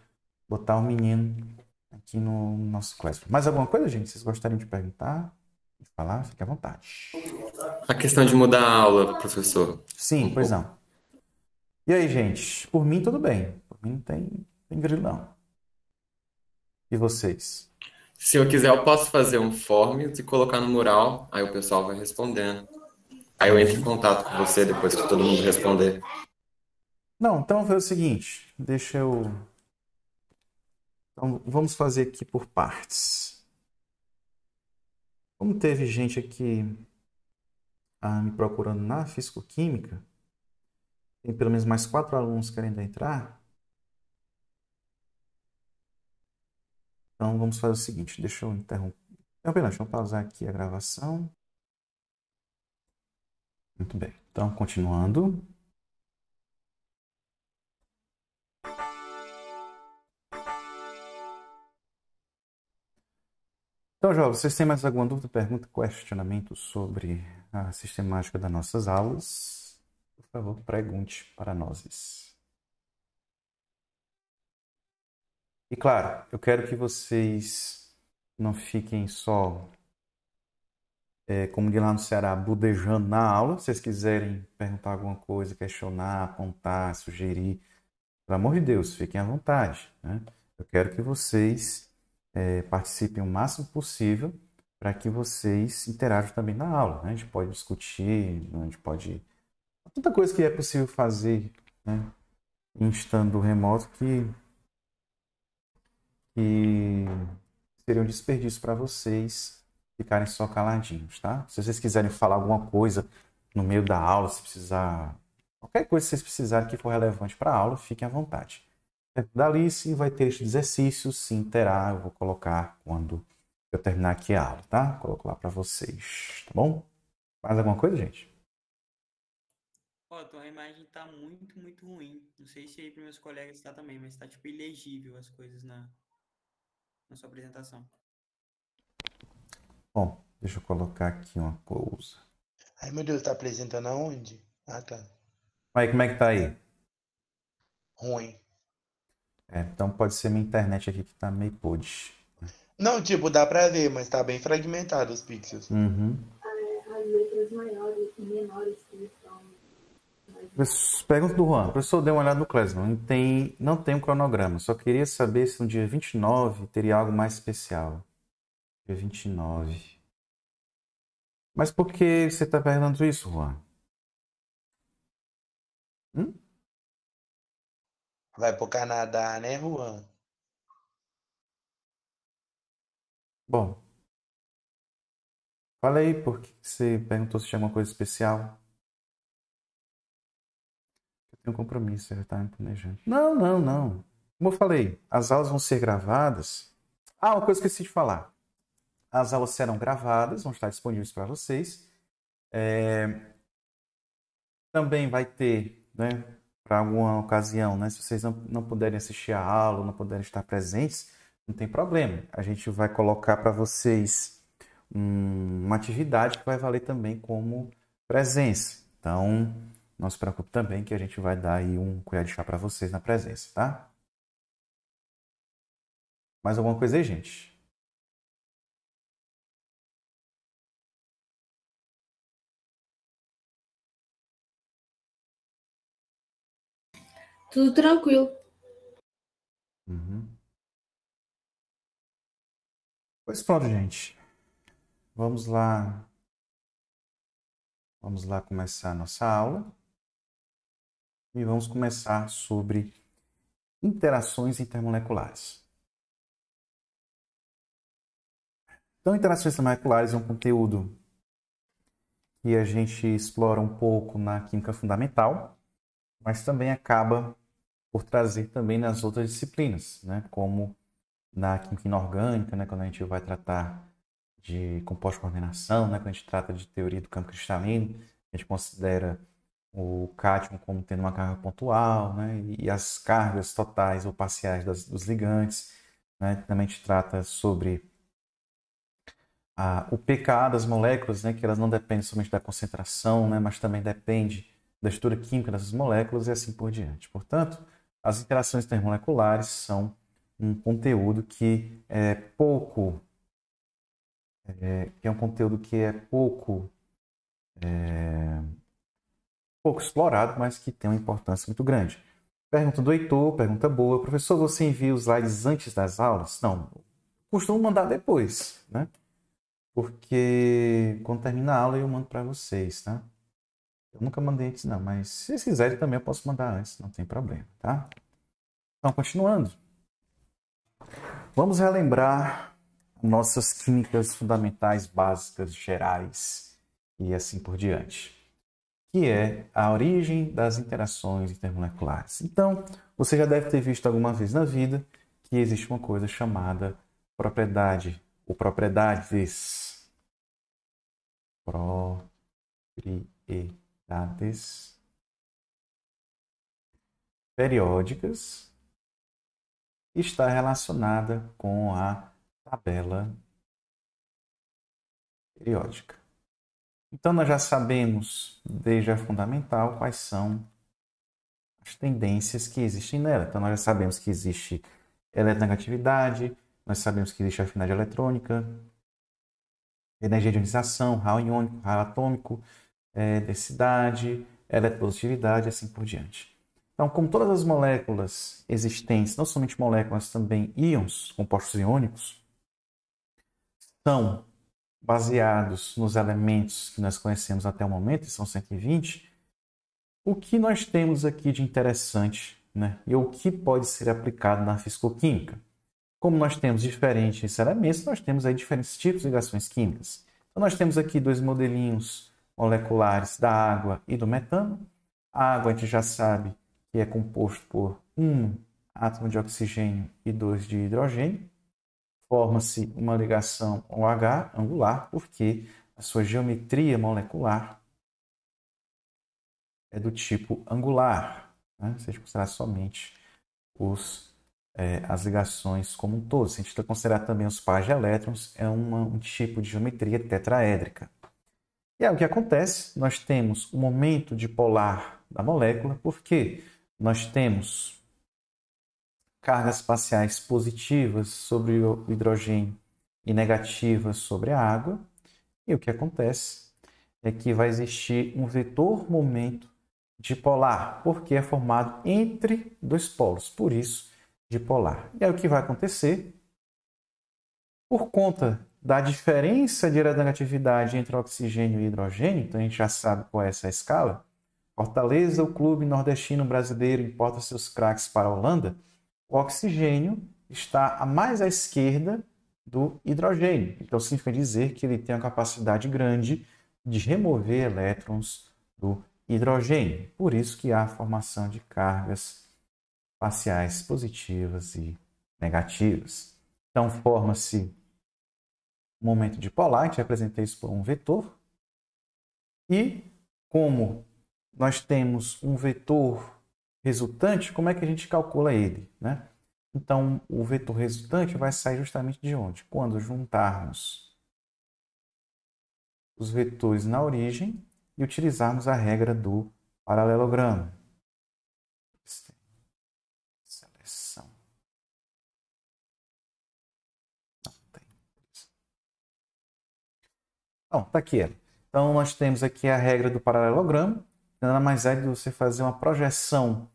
botar o um menino aqui no nosso Classroom. Mais alguma coisa, gente? Vocês gostariam de perguntar? De falar? Fique à vontade. A questão de mudar a aula, professor. Sim, um pois pouco. não. E aí, gente? Por mim, tudo bem. Por mim, não tem, tem grilo, E vocês? Se eu quiser, eu posso fazer um form e colocar no mural. Aí o pessoal vai respondendo. Aí eu entro em contato com você depois que todo mundo responder. Não, então foi o seguinte, deixa eu. Então vamos fazer aqui por partes. Como teve gente aqui ah, me procurando na fisicoquímica, tem pelo menos mais quatro alunos querendo entrar. Então vamos fazer o seguinte, deixa eu interromper. Não, peraí, deixa eu pausar aqui a gravação. Muito bem. Então, continuando. Então, João, vocês têm mais alguma dúvida, pergunta, questionamento sobre a sistemática das nossas aulas? Por favor, pergunte para nós. E claro, eu quero que vocês não fiquem só, é, como de lá no Ceará, budejando na aula. Se vocês quiserem perguntar alguma coisa, questionar, apontar, sugerir, pelo amor de Deus, fiquem à vontade. Né? Eu quero que vocês é, participem o máximo possível para que vocês interajam também na aula. Né? A gente pode discutir, a gente pode. Tanta coisa que é possível fazer né? instando remoto que, que seria um desperdício para vocês ficarem só caladinhos, tá? Se vocês quiserem falar alguma coisa no meio da aula, se precisar. Qualquer coisa que vocês precisarem que for relevante para a aula, fiquem à vontade. Dentro Alice vai ter este exercício, sim, terá. Eu vou colocar quando eu terminar aqui a aula, tá? Coloco lá para vocês, tá bom? Mais alguma coisa, gente? Ó, oh, tua imagem tá muito, muito ruim. Não sei se aí para meus colegas tá também, mas tá tipo ilegível as coisas na, na sua apresentação. Bom, deixa eu colocar aqui uma coisa. Ai, meu Deus, tá apresentando aonde? Ah, tá. Mas como é que tá aí? Ruim. É, então pode ser minha internet aqui que tá meio podre. Não, tipo, dá pra ver, mas tá bem fragmentado os pixels. Uhum. Pergunta do Juan. Professor, deu uma olhada no Klesman. Não tem, não tem um cronograma. Só queria saber se no dia 29 teria algo mais especial. Dia 29. Mas por que você está perguntando isso, Juan? Hum? Vai pro Canadá, né, Juan? Bom. Fala aí, porque você perguntou se tinha alguma coisa especial. Eu tenho um compromisso, eu estava tá me planejando. Não, não, não. Como eu falei, as aulas vão ser gravadas. Ah, uma coisa que eu esqueci de falar. As aulas serão gravadas, vão estar disponíveis para vocês. É... Também vai ter né, para alguma ocasião, né? Se vocês não, não puderem assistir a aula, não puderem estar presentes, não tem problema. A gente vai colocar para vocês um, uma atividade que vai valer também como presença. Então, não se preocupe também que a gente vai dar aí um colher de chá para vocês na presença, tá? Mais alguma coisa aí, gente? Tudo tranquilo. Uhum. Pois pronto, gente. Vamos lá. Vamos lá começar a nossa aula. E vamos começar sobre interações intermoleculares. Então, interações intermoleculares é um conteúdo que a gente explora um pouco na química fundamental, mas também acaba por trazer também nas outras disciplinas, né? como na química inorgânica, né? quando a gente vai tratar de composto de coordenação, né? quando a gente trata de teoria do campo cristalino, a gente considera o cátion como tendo uma carga pontual, né? e as cargas totais ou parciais das, dos ligantes. Né? Também a gente trata sobre a, o pKa das moléculas, né? que elas não dependem somente da concentração, né? mas também depende da estrutura química dessas moléculas e assim por diante. Portanto, as interações intermoleculares são um conteúdo que é pouco é, que é um conteúdo que é pouco é, pouco explorado, mas que tem uma importância muito grande. Pergunta do Heitor, pergunta boa. Professor, você envia os slides antes das aulas? Não, costumo mandar depois, né? Porque quando termina a aula eu mando para vocês, tá? Eu nunca mandei antes, não, mas se vocês quiserem também eu posso mandar antes, não tem problema, tá? Então, continuando. Vamos relembrar nossas químicas fundamentais, básicas, gerais e assim por diante, que é a origem das interações intermoleculares. Então, você já deve ter visto alguma vez na vida que existe uma coisa chamada propriedade ou propriedades. Propriedade datas periódicas está relacionada com a tabela periódica. Então, nós já sabemos, desde a fundamental, quais são as tendências que existem nela. Então, nós já sabemos que existe eletronegatividade, nós sabemos que existe afinidade eletrônica, energia de ionização, raio iônico, raio atômico, é, densidade, eletropositividade e assim por diante. Então, como todas as moléculas existentes, não somente moléculas, também íons, compostos iônicos, são baseados nos elementos que nós conhecemos até o momento, e são 120, o que nós temos aqui de interessante né? e o que pode ser aplicado na fisicoquímica? Como nós temos diferentes elementos, nós temos aí diferentes tipos de ligações químicas. Então, nós temos aqui dois modelinhos moleculares da água e do metano. A água a gente já sabe que é composto por um átomo de oxigênio e dois de hidrogênio. Forma-se uma ligação OH angular, porque a sua geometria molecular é do tipo angular. Né? Se a gente considerar somente os, é, as ligações como um todo, se a gente considerar também os pares de elétrons, é uma, um tipo de geometria tetraédrica. E aí o que acontece? Nós temos o um momento dipolar da molécula, porque nós temos cargas parciais positivas sobre o hidrogênio e negativas sobre a água. E o que acontece é que vai existir um vetor momento dipolar, porque é formado entre dois polos, por isso dipolar. E aí o que vai acontecer? Por conta da diferença de negatividade entre oxigênio e hidrogênio, então a gente já sabe qual é essa escala. Fortaleza, o clube nordestino brasileiro importa seus craques para a Holanda. O oxigênio está a mais à esquerda do hidrogênio. Então significa dizer que ele tem uma capacidade grande de remover elétrons do hidrogênio. Por isso que há a formação de cargas parciais positivas e negativas. Então forma-se momento de polar, gente representa isso por um vetor. E como nós temos um vetor resultante, como é que a gente calcula ele? Né? Então, o vetor resultante vai sair justamente de onde? Quando juntarmos os vetores na origem e utilizarmos a regra do paralelogramo. Bom, está aqui Então, nós temos aqui a regra do paralelogramo, na nada mais é de você fazer uma projeção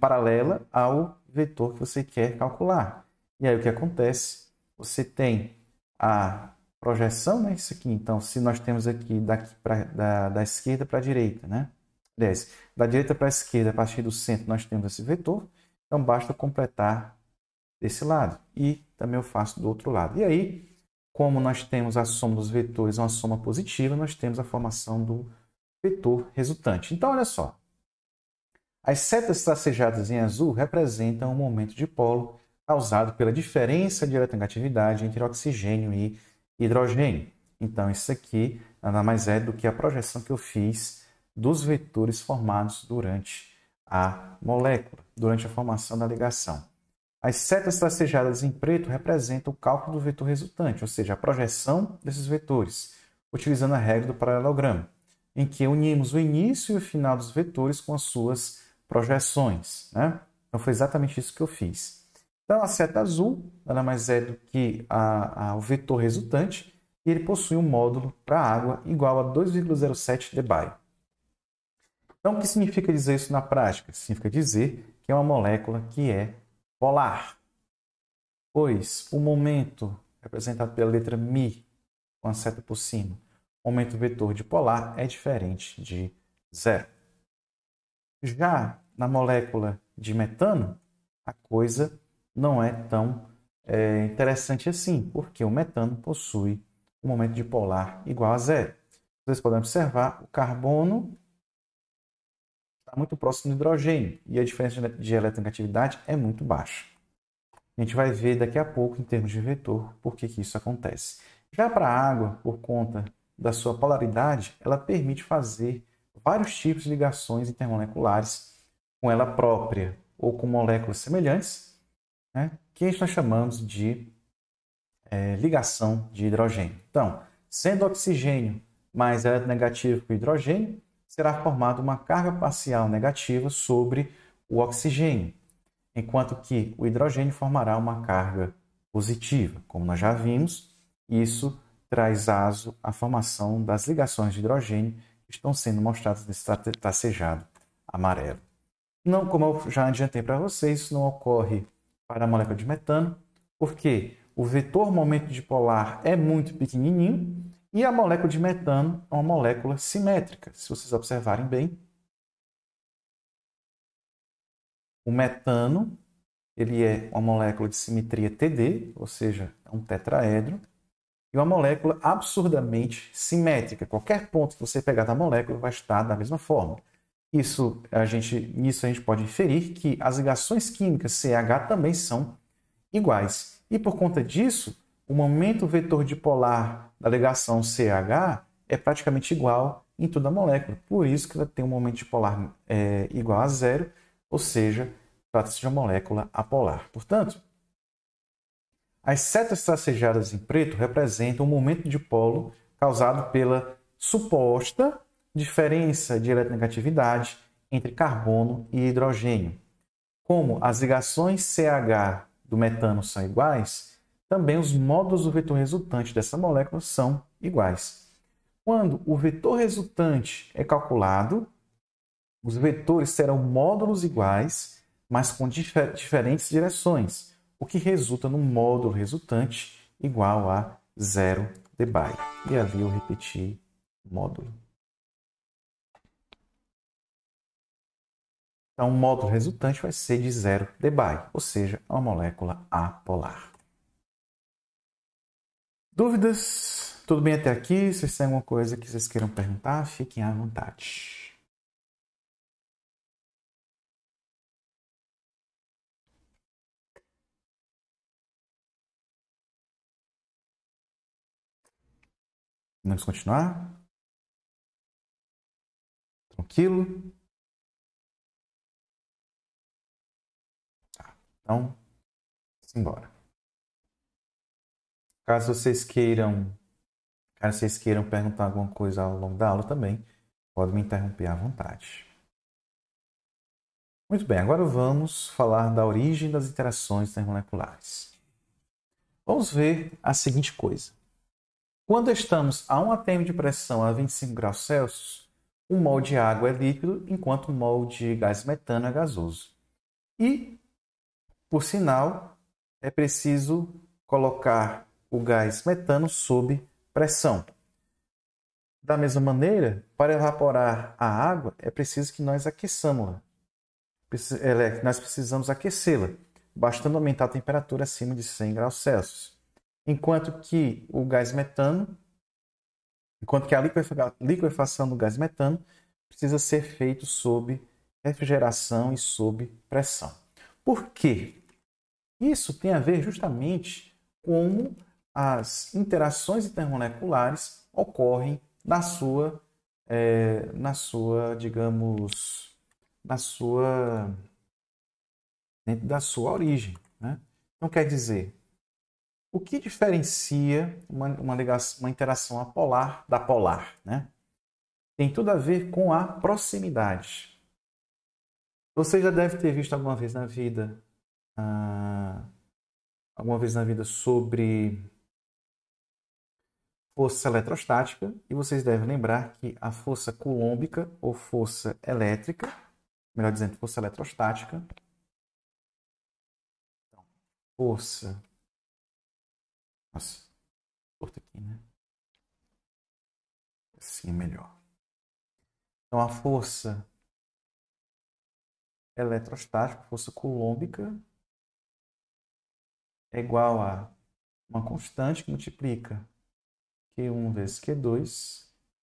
paralela ao vetor que você quer calcular. E aí, o que acontece? Você tem a projeção, né? Isso aqui, então, se nós temos aqui daqui pra, da, da esquerda para a direita, né? 10. Da direita para a esquerda, a partir do centro, nós temos esse vetor. Então, basta completar desse lado. E também eu faço do outro lado. E aí, como nós temos a soma dos vetores uma soma positiva, nós temos a formação do vetor resultante. Então, olha só. As setas tracejadas em azul representam o momento dipolo causado pela diferença de eletronegatividade entre oxigênio e hidrogênio. Então, isso aqui nada mais é do que a projeção que eu fiz dos vetores formados durante a molécula, durante a formação da ligação. As setas tracejadas em preto representam o cálculo do vetor resultante, ou seja, a projeção desses vetores, utilizando a regra do paralelogramo, em que unimos o início e o final dos vetores com as suas projeções. Né? Então foi exatamente isso que eu fiz. Então a seta azul nada é mais é do que a, a, o vetor resultante e ele possui um módulo para água igual a 2,07 debye. Então o que significa dizer isso na prática? Significa dizer que é uma molécula que é polar, pois o momento representado pela letra mi com a seta por cima, o momento vetor de polar é diferente de zero. Já na molécula de metano, a coisa não é tão é, interessante assim, porque o metano possui um momento dipolar igual a zero. Vocês podem observar, o carbono está muito próximo do hidrogênio e a diferença de eletronegatividade é muito baixa. A gente vai ver daqui a pouco, em termos de vetor, por que, que isso acontece. Já para a água, por conta da sua polaridade, ela permite fazer vários tipos de ligações intermoleculares com ela própria ou com moléculas semelhantes, né, que nós tá chamamos de é, ligação de hidrogênio. Então, sendo oxigênio mais eletronegativo com hidrogênio, será formada uma carga parcial negativa sobre o oxigênio, enquanto que o hidrogênio formará uma carga positiva. Como nós já vimos, isso traz aso à formação das ligações de hidrogênio que estão sendo mostradas nesse tracejado amarelo. Não, como eu já adiantei para vocês, isso não ocorre para a molécula de metano, porque o vetor momento dipolar é muito pequenininho e a molécula de metano é uma molécula simétrica. Se vocês observarem bem, o metano ele é uma molécula de simetria TD, ou seja, é um tetraedro, e uma molécula absurdamente simétrica. Qualquer ponto que você pegar da molécula vai estar da mesma forma. Isso a gente, nisso a gente pode inferir que as ligações químicas CH também são iguais. E por conta disso, o momento vetor dipolar da ligação CH é praticamente igual em toda a molécula. Por isso que ela tem um momento dipolar é, igual a zero, ou seja, trata-se de uma molécula apolar. Portanto, as setas tracejadas em preto representam o momento dipolo causado pela suposta diferença de eletronegatividade entre carbono e hidrogênio. Como as ligações CH do metano são iguais, também os módulos do vetor resultante dessa molécula são iguais. Quando o vetor resultante é calculado, os vetores serão módulos iguais, mas com difer diferentes direções, o que resulta no módulo resultante igual a zero de Bayer. E ali eu repeti módulo. Então, o módulo resultante vai ser de zero de Bayer, ou seja, uma molécula apolar. Dúvidas? Tudo bem até aqui? Se tem alguma coisa que vocês queiram perguntar, fiquem à vontade. Vamos continuar? Tranquilo? Tá, então, simbora. Caso vocês queiram, caso vocês queiram perguntar alguma coisa ao longo da aula também, pode me interromper à vontade. Muito bem, agora vamos falar da origem das interações intermoleculares. Vamos ver a seguinte coisa. Quando estamos a um atm de pressão a 25 graus Celsius, um mol de água é líquido, enquanto um mol de gás metano é gasoso. E, por sinal, é preciso colocar o gás metano sob pressão. Da mesma maneira, para evaporar a água, é preciso que nós aqueçamos-la. É, nós precisamos aquecê-la, bastando aumentar a temperatura acima de 100 graus Celsius. Enquanto que o gás metano, enquanto que a liquefação do gás metano precisa ser feito sob refrigeração e sob pressão. Por quê? Isso tem a ver justamente com as interações intermoleculares ocorrem na sua, é, na sua, digamos, na sua, dentro da sua origem. Né? Então quer dizer, o que diferencia uma, uma, ligação, uma interação apolar da polar? Né? Tem tudo a ver com a proximidade. Você já deve ter visto alguma vez na vida, ah, alguma vez na vida sobre força eletrostática, e vocês devem lembrar que a força colômbica ou força elétrica, melhor dizendo, força eletrostática, então, força. Nossa, torto aqui, né? Assim é melhor. Então, a força eletrostática, força colômbica, é igual a uma constante que multiplica Q1 vezes Q2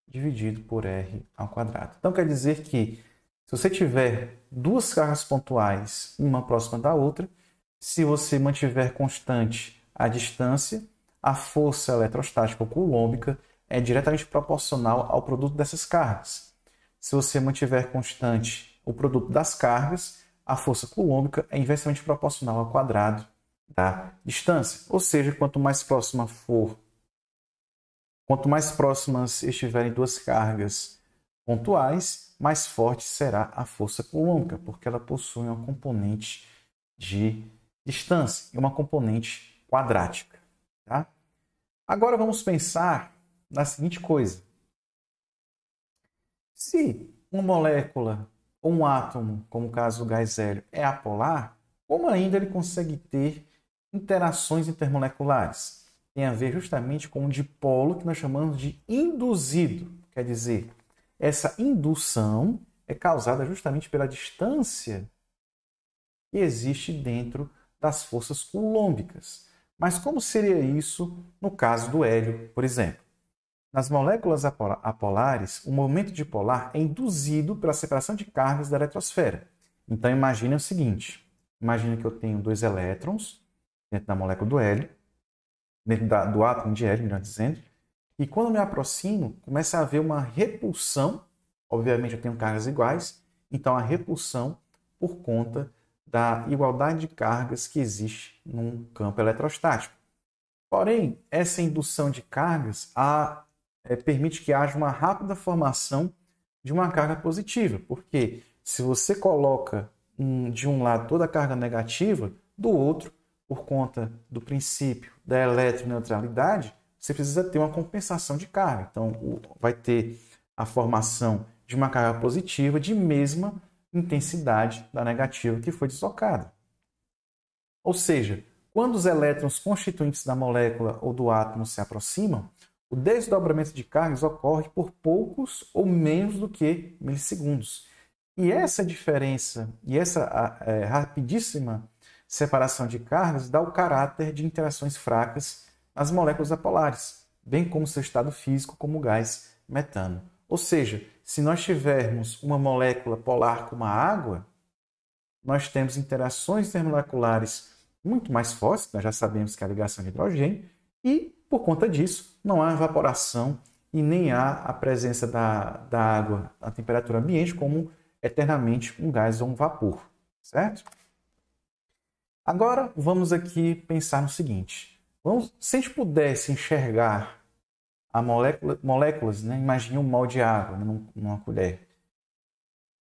dividido por R ao quadrado. Então quer dizer que se você tiver duas cargas pontuais, uma próxima da outra, se você mantiver constante a distância, a força eletrostática ou coulômbica é diretamente proporcional ao produto dessas cargas. Se você mantiver constante o produto das cargas, a força coulômbica é inversamente proporcional ao quadrado da distância. Ou seja, quanto mais próxima for Quanto mais próximas estiverem duas cargas pontuais, mais forte será a força coulômbica, porque ela possui uma componente de distância e uma componente quadrática. Tá? Agora vamos pensar na seguinte coisa. Se uma molécula ou um átomo, como o caso do gás hélio, é apolar, como ainda ele consegue ter interações intermoleculares? tem a ver justamente com o dipolo que nós chamamos de induzido. Quer dizer, essa indução é causada justamente pela distância que existe dentro das forças culômbicas. Mas como seria isso no caso do hélio, por exemplo? Nas moléculas apolares, o momento dipolar é induzido pela separação de cargas da eletrosfera. Então imagine o seguinte: imagine que eu tenho dois elétrons dentro da molécula do hélio dentro da, do átomo de hélio, melhor dizendo. E quando eu me aproximo, começa a haver uma repulsão. Obviamente, eu tenho cargas iguais, então a repulsão por conta da igualdade de cargas que existe num campo eletrostático. Porém, essa indução de cargas a, é, permite que haja uma rápida formação de uma carga positiva, porque se você coloca um, de um lado toda a carga negativa, do outro por conta do princípio da eletroneutralidade, você precisa ter uma compensação de carga. Então, vai ter a formação de uma carga positiva de mesma intensidade da negativa que foi deslocada. Ou seja, quando os elétrons constituintes da molécula ou do átomo se aproximam, o desdobramento de cargas ocorre por poucos ou menos do que milissegundos. E essa diferença e essa é, rapidíssima separação de cargas dá o caráter de interações fracas às moléculas apolares, bem como seu estado físico como gás metano. Ou seja, se nós tivermos uma molécula polar como a água, nós temos interações intermoleculares muito mais fortes, nós já sabemos que é a ligação de hidrogênio, e por conta disso não há evaporação e nem há a presença da, da água à temperatura ambiente como eternamente um gás ou um vapor, certo? Agora vamos aqui pensar no seguinte: vamos, se a gente pudesse enxergar a molécula, moléculas, né? imagine um molde de água né? numa colher.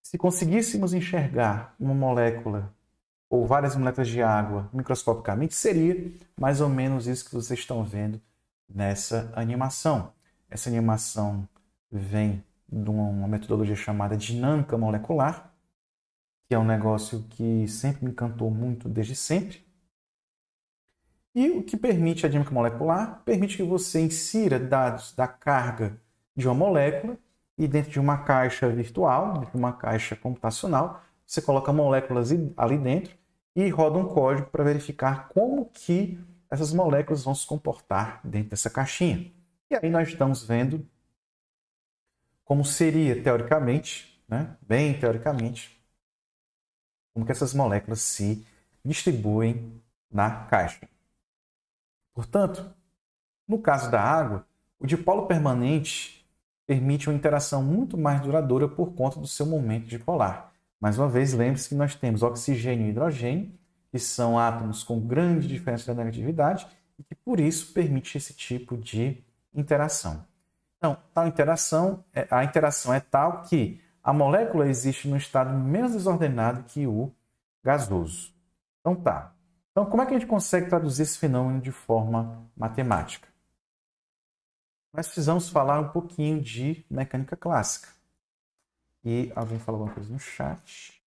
Se conseguíssemos enxergar uma molécula ou várias moléculas de água microscopicamente, seria mais ou menos isso que vocês estão vendo nessa animação. Essa animação vem de uma metodologia chamada dinâmica molecular, que é um negócio que sempre me encantou muito desde sempre. E o que permite a dinâmica molecular? Permite que você insira dados da carga de uma molécula e dentro de uma caixa virtual, de uma caixa computacional, você coloca moléculas ali dentro e roda um código para verificar como que essas moléculas vão se comportar dentro dessa caixinha. E aí nós estamos vendo como seria teoricamente, né? bem teoricamente, como que essas moléculas se distribuem na caixa. Portanto, no caso da água, o dipolo permanente permite uma interação muito mais duradoura por conta do seu momento dipolar. Mais uma vez, lembre-se que nós temos oxigênio e hidrogênio, que são átomos com grande diferença de negatividade e que por isso permite esse tipo de interação. Então, tal interação, é, a interação é tal que a molécula existe no estado menos desordenado que o gasoso. Então tá. Então como é que a gente consegue traduzir esse fenômeno de forma matemática? Nós precisamos falar um pouquinho de mecânica clássica. E alguém falou alguma coisa no chat.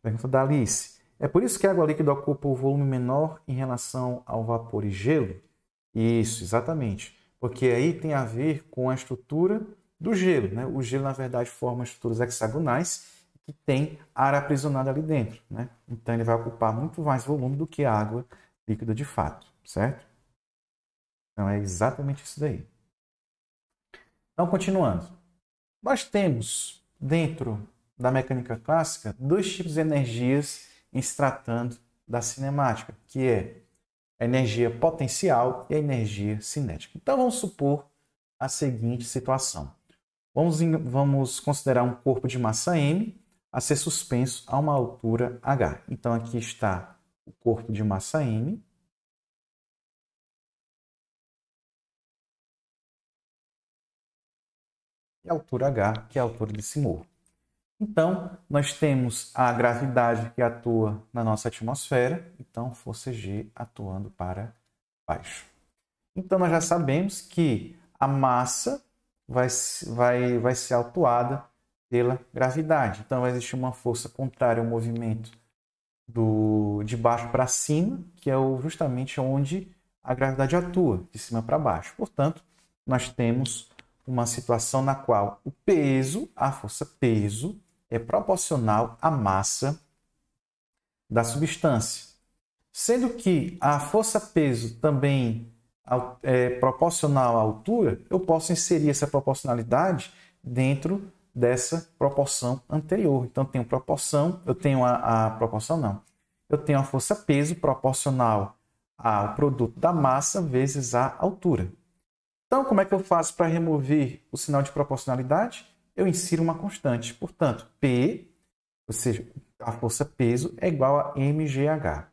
Pergunta da Alice. É por isso que a água líquida ocupa o volume menor em relação ao vapor e gelo? Isso, exatamente. Porque aí tem a ver com a estrutura do gelo. Né? O gelo, na verdade, forma estruturas hexagonais que tem ar aprisionado ali dentro. Né? Então, ele vai ocupar muito mais volume do que a água líquida de fato, certo? Então, é exatamente isso daí. Então, continuando. Nós temos, dentro da mecânica clássica, dois tipos de energias em se tratando da cinemática, que é a energia potencial e a energia cinética. Então, vamos supor a seguinte situação. Vamos, em, vamos considerar um corpo de massa m a ser suspenso a uma altura h. Então aqui está o corpo de massa m. E a altura h, que é a altura desse morro. Então, nós temos a gravidade que atua na nossa atmosfera, então força G atuando para baixo. Então, nós já sabemos que a massa vai, vai, vai ser autuada pela gravidade. Então, vai existir uma força contrária ao movimento do, de baixo para cima, que é o, justamente onde a gravidade atua, de cima para baixo. Portanto, nós temos uma situação na qual o peso, a força peso, é proporcional à massa da substância. Sendo que a força peso também é, proporcional à altura, eu posso inserir essa proporcionalidade dentro dessa proporção anterior. Então, eu tenho proporção, eu tenho a, a proporção não, eu tenho a força-peso proporcional ao produto da massa vezes a altura. Então, como é que eu faço para remover o sinal de proporcionalidade? Eu insiro uma constante. Portanto, P, ou seja, a força-peso, é igual a mgh.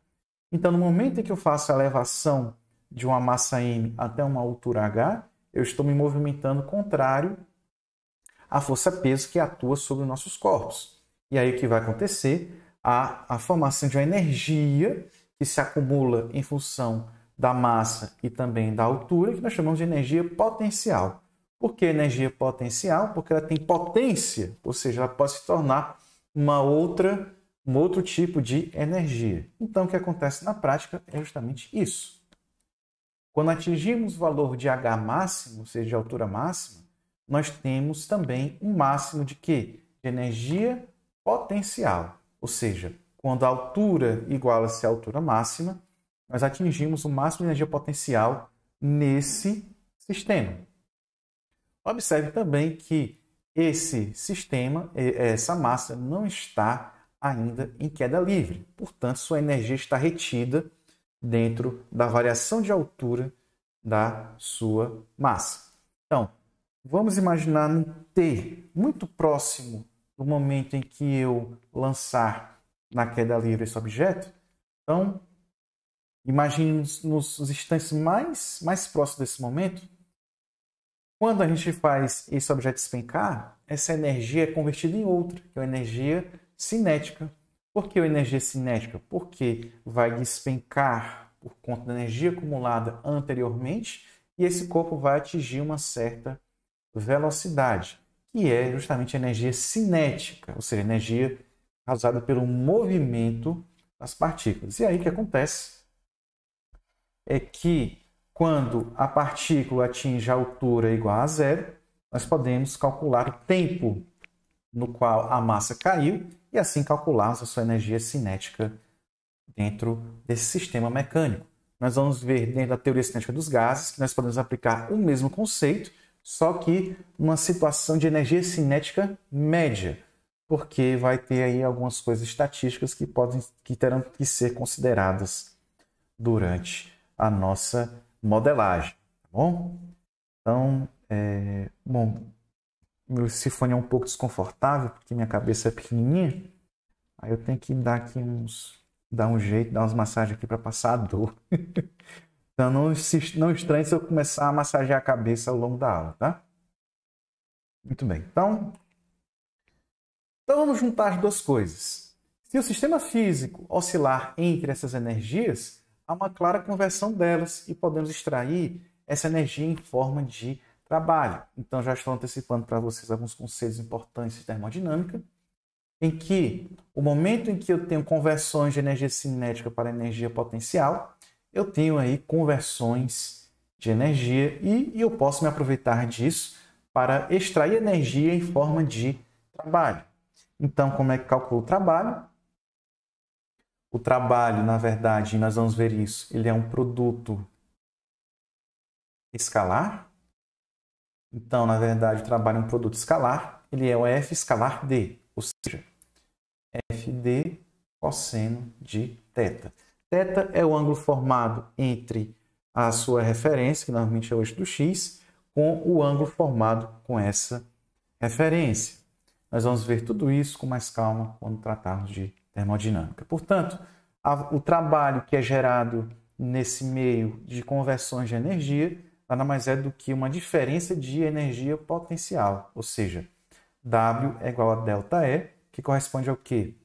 Então, no momento em que eu faço a elevação de uma massa m até uma altura h, eu estou me movimentando contrário à força-peso que atua sobre nossos corpos. E aí o que vai acontecer? A, a formação de uma energia que se acumula em função da massa e também da altura, que nós chamamos de energia potencial. Por que energia potencial? Porque ela tem potência, ou seja, ela pode se tornar uma outra, um outro tipo de energia. Então, o que acontece na prática é justamente isso. Quando atingimos o valor de H máximo, ou seja, de altura máxima, nós temos também um máximo de quê? De energia potencial. Ou seja, quando a altura iguala-se à altura máxima, nós atingimos o máximo de energia potencial nesse sistema. Observe também que esse sistema, é, essa massa, não está ainda em queda livre. Portanto, sua energia está retida dentro da variação de altura da sua massa. Então, vamos imaginar um T muito próximo do momento em que eu lançar na queda livre esse objeto. Então, imagine nos, instantes mais, mais próximos desse momento, quando a gente faz esse objeto despencar, essa energia é convertida em outra, que é a energia cinética. Por que a energia cinética? Porque vai despencar por conta da energia acumulada anteriormente e esse corpo vai atingir uma certa velocidade, que é justamente a energia cinética, ou seja, energia causada pelo movimento das partículas. E aí o que acontece é que quando a partícula atinge a altura igual a zero, nós podemos calcular o tempo no qual a massa caiu e assim calcularmos a sua energia cinética dentro desse sistema mecânico. Nós vamos ver dentro da teoria cinética dos gases que nós podemos aplicar o mesmo conceito, só que uma situação de energia cinética média, porque vai ter aí algumas coisas estatísticas que podem que terão que ser consideradas durante a nossa modelagem, tá bom? Então, é, bom, meu sifone é um pouco desconfortável, porque minha cabeça é pequenininha. Aí eu tenho que dar aqui uns. dar um jeito, dar umas massagens aqui para passar a dor. então não, se, não estranhe se eu começar a massagear a cabeça ao longo da aula, tá? Muito bem. Então. Então vamos juntar as duas coisas. Se o sistema físico oscilar entre essas energias, há uma clara conversão delas e podemos extrair essa energia em forma de trabalho. Então, já estou antecipando para vocês alguns conceitos importantes de termodinâmica, em que o momento em que eu tenho conversões de energia cinética para energia potencial, eu tenho aí conversões de energia e, e eu posso me aproveitar disso para extrair energia em forma de trabalho. Então, como é que calcula o trabalho? O trabalho, na verdade, nós vamos ver isso, ele é um produto escalar, então, na verdade, o trabalho é um produto escalar, ele é o f escalar d, ou seja, fd cosseno de θ. Θ é o ângulo formado entre a sua referência, que normalmente é o eixo do x, com o ângulo formado com essa referência. Nós vamos ver tudo isso com mais calma quando tratarmos de termodinâmica. Portanto, a, o trabalho que é gerado nesse meio de conversões de energia nada mais é do que uma diferença de energia potencial, ou seja, W é igual a delta E, que corresponde ao quê?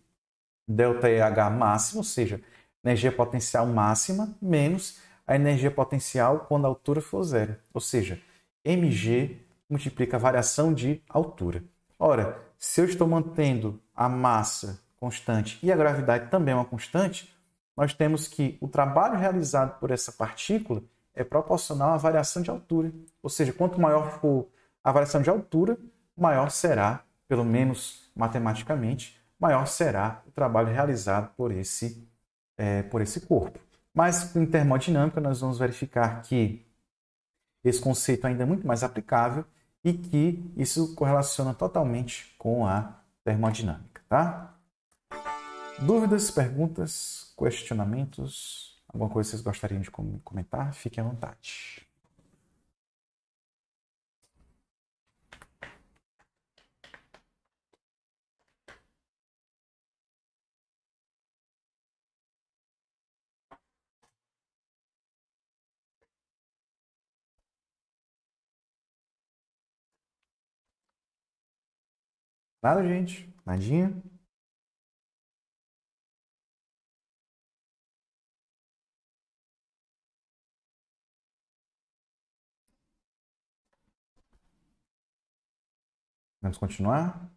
Delta EH máximo, ou seja, energia potencial máxima menos a energia potencial quando a altura for zero, ou seja, mg multiplica a variação de altura. Ora, se eu estou mantendo a massa constante e a gravidade também é uma constante, nós temos que o trabalho realizado por essa partícula é proporcional à variação de altura. Ou seja, quanto maior for a variação de altura, maior será, pelo menos matematicamente, maior será o trabalho realizado por esse, é, por esse corpo. Mas em termodinâmica, nós vamos verificar que esse conceito ainda é muito mais aplicável e que isso correlaciona totalmente com a termodinâmica. Tá? Dúvidas, perguntas, questionamentos? Alguma coisa vocês gostariam de comentar? Fiquem à vontade. Nada, gente. Nadinha. Vamos continuar?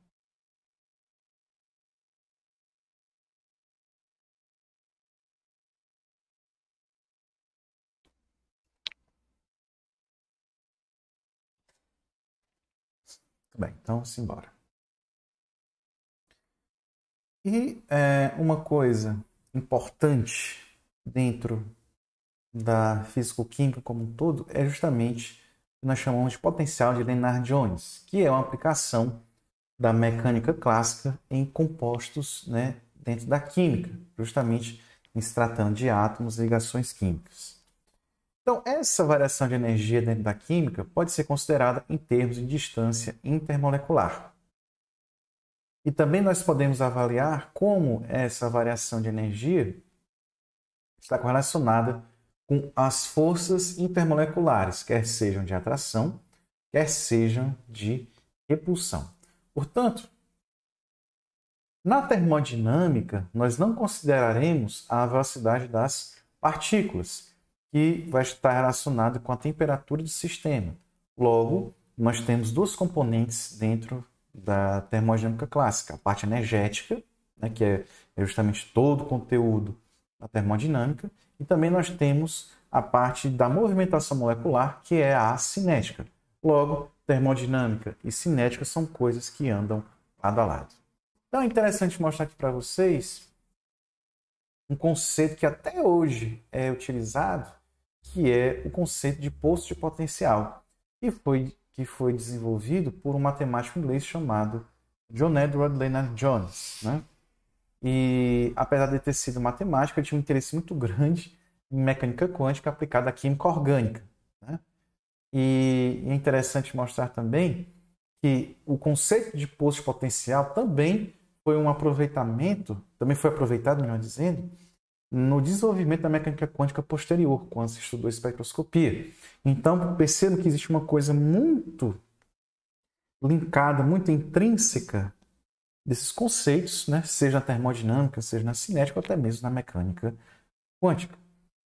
Bem, então simbora. E é, uma coisa importante dentro da físico-química como um todo é justamente que nós chamamos de potencial de Lennard Jones, que é uma aplicação da mecânica clássica em compostos né, dentro da química, justamente em se tratando de átomos e ligações químicas. Então, essa variação de energia dentro da química pode ser considerada em termos de distância intermolecular. E também nós podemos avaliar como essa variação de energia está correlacionada com as forças intermoleculares, quer sejam de atração, quer sejam de repulsão. Portanto, na termodinâmica, nós não consideraremos a velocidade das partículas, que vai estar relacionada com a temperatura do sistema. Logo, nós temos duas componentes dentro da termodinâmica clássica: a parte energética, né, que é justamente todo o conteúdo da termodinâmica, e também nós temos a parte da movimentação molecular, que é a cinética. Logo, termodinâmica e cinética são coisas que andam lado a lado. Então é interessante mostrar aqui para vocês um conceito que até hoje é utilizado, que é o conceito de posto de potencial, que foi, que foi desenvolvido por um matemático inglês chamado John Edward Leonard Jones. Né? E apesar de ter sido matemática, eu tinha um interesse muito grande em mecânica quântica aplicada à química orgânica. Né? E é interessante mostrar também que o conceito de posto potencial também foi um aproveitamento, também foi aproveitado, melhor dizendo, no desenvolvimento da mecânica quântica posterior, quando se estudou espectroscopia. Então, percebo que existe uma coisa muito linkada, muito intrínseca desses conceitos, né, seja na termodinâmica, seja na cinética, ou até mesmo na mecânica quântica.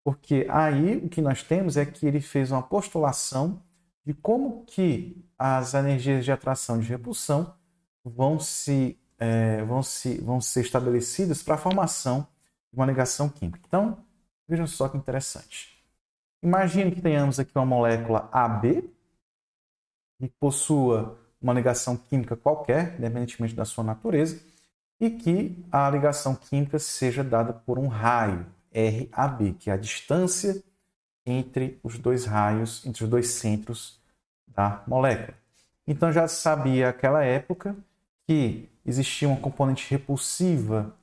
Porque aí o que nós temos é que ele fez uma postulação de como que as energias de atração e de repulsão vão se, é, vão se vão ser estabelecidas para a formação de uma ligação química. Então, vejam só que interessante. Imagine que tenhamos aqui uma molécula AB que possua uma ligação química qualquer, independentemente da sua natureza, e que a ligação química seja dada por um raio, RAB, que é a distância entre os dois raios, entre os dois centros da molécula. Então já sabia aquela época que existia uma componente repulsiva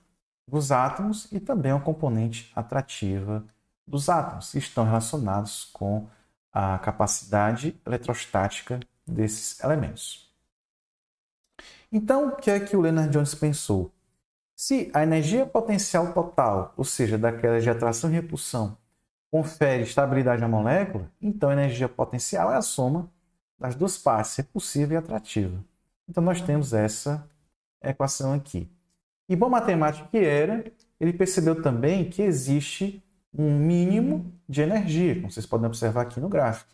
dos átomos e também uma componente atrativa dos átomos, que estão relacionados com a capacidade eletrostática desses elementos. Então, o que é que o Leonard Jones pensou? Se a energia potencial total, ou seja, daquela de atração e repulsão, confere estabilidade à molécula, então a energia potencial é a soma das duas partes, repulsiva é e atrativa. Então, nós temos essa equação aqui. E bom matemático que era, ele percebeu também que existe um mínimo de energia, como vocês podem observar aqui no gráfico.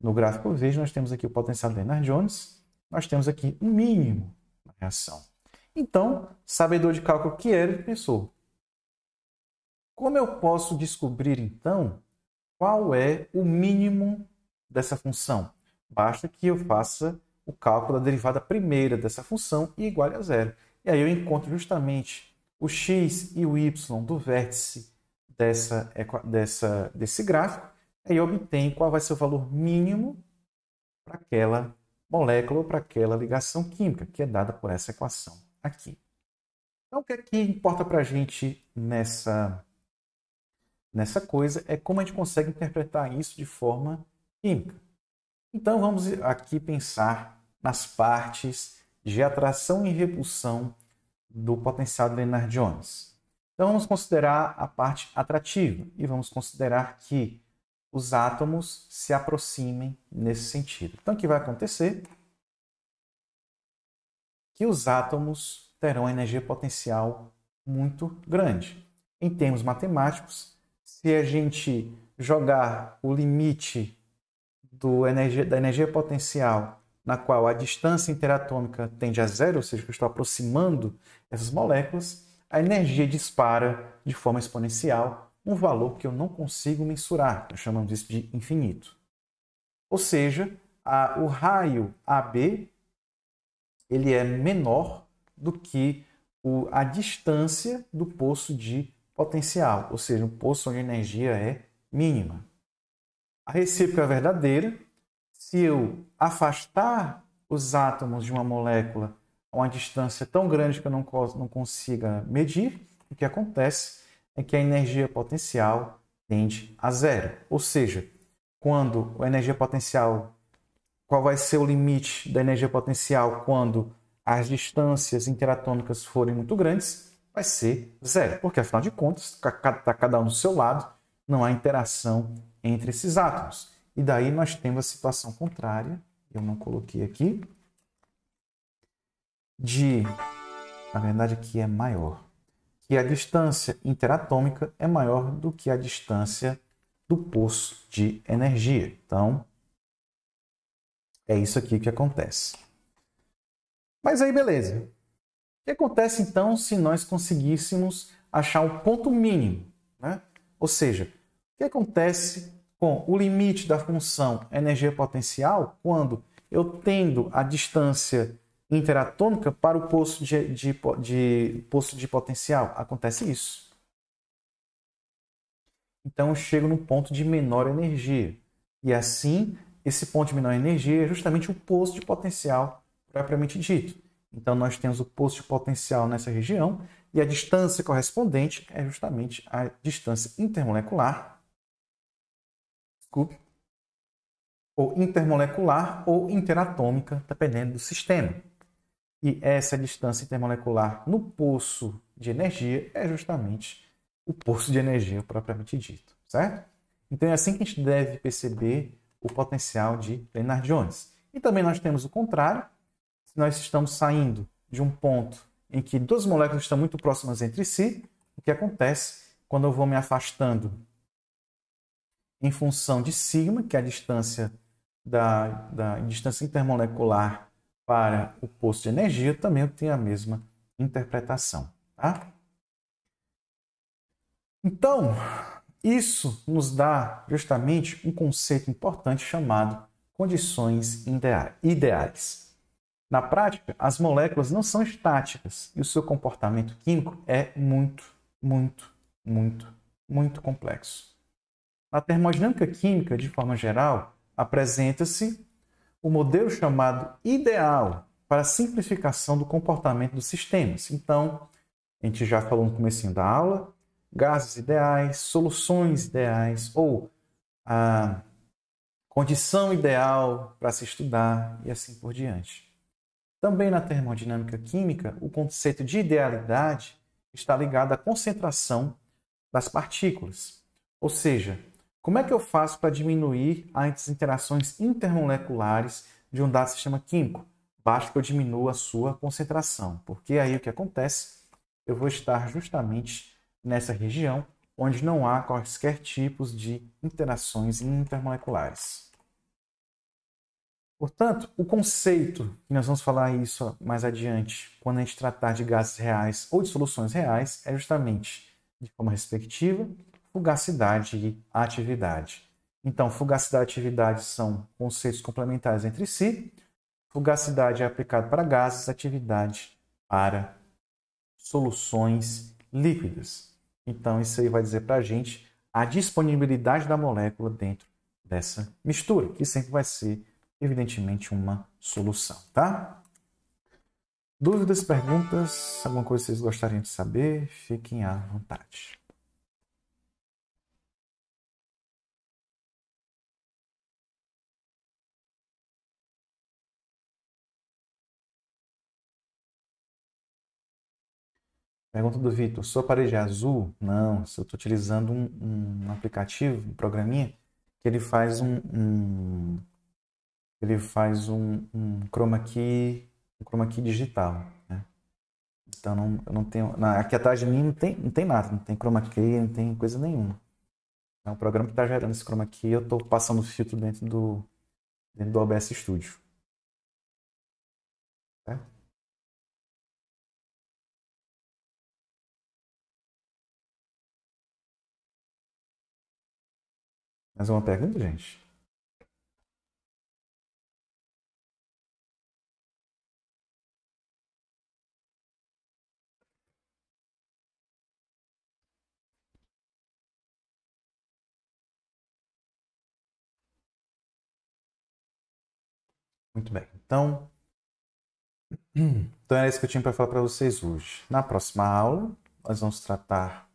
No gráfico verde, nós temos aqui o potencial de Leonard Jones, nós temos aqui um mínimo reação. Então, sabedor de cálculo que era, ele pensou: como eu posso descobrir então qual é o mínimo dessa função? Basta que eu faça o cálculo da derivada primeira dessa função e iguale a zero. E aí eu encontro justamente o x e o y do vértice dessa, dessa, desse gráfico, aí eu obtenho qual vai ser o valor mínimo para aquela molécula ou para aquela ligação química que é dada por essa equação aqui. Então, o que, é que importa para a gente nessa, nessa coisa é como a gente consegue interpretar isso de forma química. Então, vamos aqui pensar nas partes de atração e repulsão do potencial de lennard Jones. Então, vamos considerar a parte atrativa e vamos considerar que os átomos se aproximem nesse sentido. Então, o que vai acontecer? Que os átomos terão energia potencial muito grande. Em termos matemáticos, se a gente jogar o limite energia, da energia potencial na qual a distância interatômica tende a zero, ou seja, que eu estou aproximando essas moléculas, a energia dispara de forma exponencial um valor que eu não consigo mensurar, nós chamamos isso de infinito. Ou seja, a, o raio AB ele é menor do que o, a distância do poço de potencial, ou seja, um poço onde a energia é mínima. A recíproca verdadeira. Se eu afastar os átomos de uma molécula a uma distância tão grande que eu não, não consiga medir, o que acontece é que a energia potencial tende a zero. Ou seja, quando a energia potencial, qual vai ser o limite da energia potencial quando as distâncias interatômicas forem muito grandes, vai ser zero, porque afinal de contas está cada um do seu lado, não há interação entre esses átomos. E daí nós temos a situação contrária, eu não coloquei aqui, de, na verdade aqui é maior, que a distância interatômica é maior do que a distância do poço de energia. Então, é isso aqui que acontece. Mas aí, beleza. O que acontece então se nós conseguíssemos achar o ponto mínimo? Né? Ou seja, o que acontece com o limite da função energia potencial quando eu tendo a distância interatômica para o poço de, de, de, poço de potencial. Acontece isso. Então eu chego num ponto de menor energia. E assim, esse ponto de menor energia é justamente o poço de potencial propriamente dito. Então nós temos o poço de potencial nessa região e a distância correspondente é justamente a distância intermolecular. Desculpe, ou intermolecular ou interatômica, dependendo do sistema. E essa distância intermolecular no poço de energia é justamente o poço de energia propriamente dito, certo? Então é assim que a gente deve perceber o potencial de Lennard Jones. E também nós temos o contrário. Se nós estamos saindo de um ponto em que duas moléculas estão muito próximas entre si, o que acontece quando eu vou me afastando em função de sigma, que é a distância da, da distância intermolecular para o posto de energia também tem a mesma interpretação. Tá? Então, isso nos dá justamente um conceito importante chamado condições ideais. Na prática, as moléculas não são estáticas e o seu comportamento químico é muito, muito, muito, muito complexo. Na termodinâmica química, de forma geral, apresenta-se o modelo chamado ideal para a simplificação do comportamento dos sistemas. Então, a gente já falou no começo da aula, gases ideais, soluções ideais ou a condição ideal para se estudar e assim por diante. Também na termodinâmica química, o conceito de idealidade está ligado à concentração das partículas, ou seja, como é que eu faço para diminuir as interações intermoleculares de um dado sistema químico? Basta que eu diminua a sua concentração, porque aí o que acontece? Eu vou estar justamente nessa região onde não há quaisquer tipos de interações intermoleculares. Portanto, o conceito, e nós vamos falar isso mais adiante, quando a gente tratar de gases reais ou de soluções reais, é justamente de forma respectiva, fugacidade e atividade. Então, fugacidade e atividade são conceitos complementares entre si. Fugacidade é aplicado para gases, atividade para soluções líquidas. Então, isso aí vai dizer para a gente a disponibilidade da molécula dentro dessa mistura, que sempre vai ser, evidentemente, uma solução, tá? Dúvidas, perguntas, alguma coisa que vocês gostariam de saber, fiquem à vontade. Pergunta do Vitor: sua parede é azul? Não, eu estou utilizando um, um, aplicativo, um programinha, que ele faz um. um ele faz um, um chroma key, um chroma key digital. Né? Então não, eu não tenho. Na, aqui atrás de mim não tem, não tem nada, não tem chroma key, não tem coisa nenhuma. É um programa que está gerando esse chroma key, eu estou passando o filtro dentro do, dentro do OBS Studio. Mais é uma pergunta, gente? Muito bem. Então, então era isso que eu tinha para falar para vocês hoje. Na próxima aula, nós vamos tratar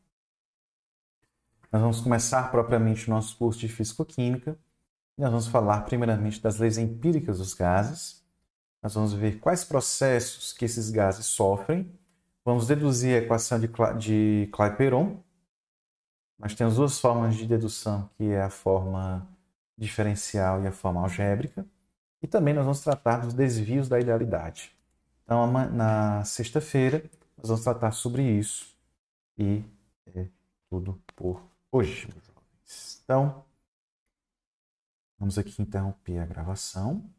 nós vamos começar propriamente o nosso curso de Físico-Química. Nós vamos falar primeiramente das leis empíricas dos gases. Nós vamos ver quais processos que esses gases sofrem. Vamos deduzir a equação de, Cla de Clapeyron. Nós temos duas formas de dedução, que é a forma diferencial e a forma algébrica. E também nós vamos tratar dos desvios da idealidade. Então, na sexta-feira, nós vamos tratar sobre isso. E é tudo por hoje, meus jovens. Então, vamos aqui interromper a gravação.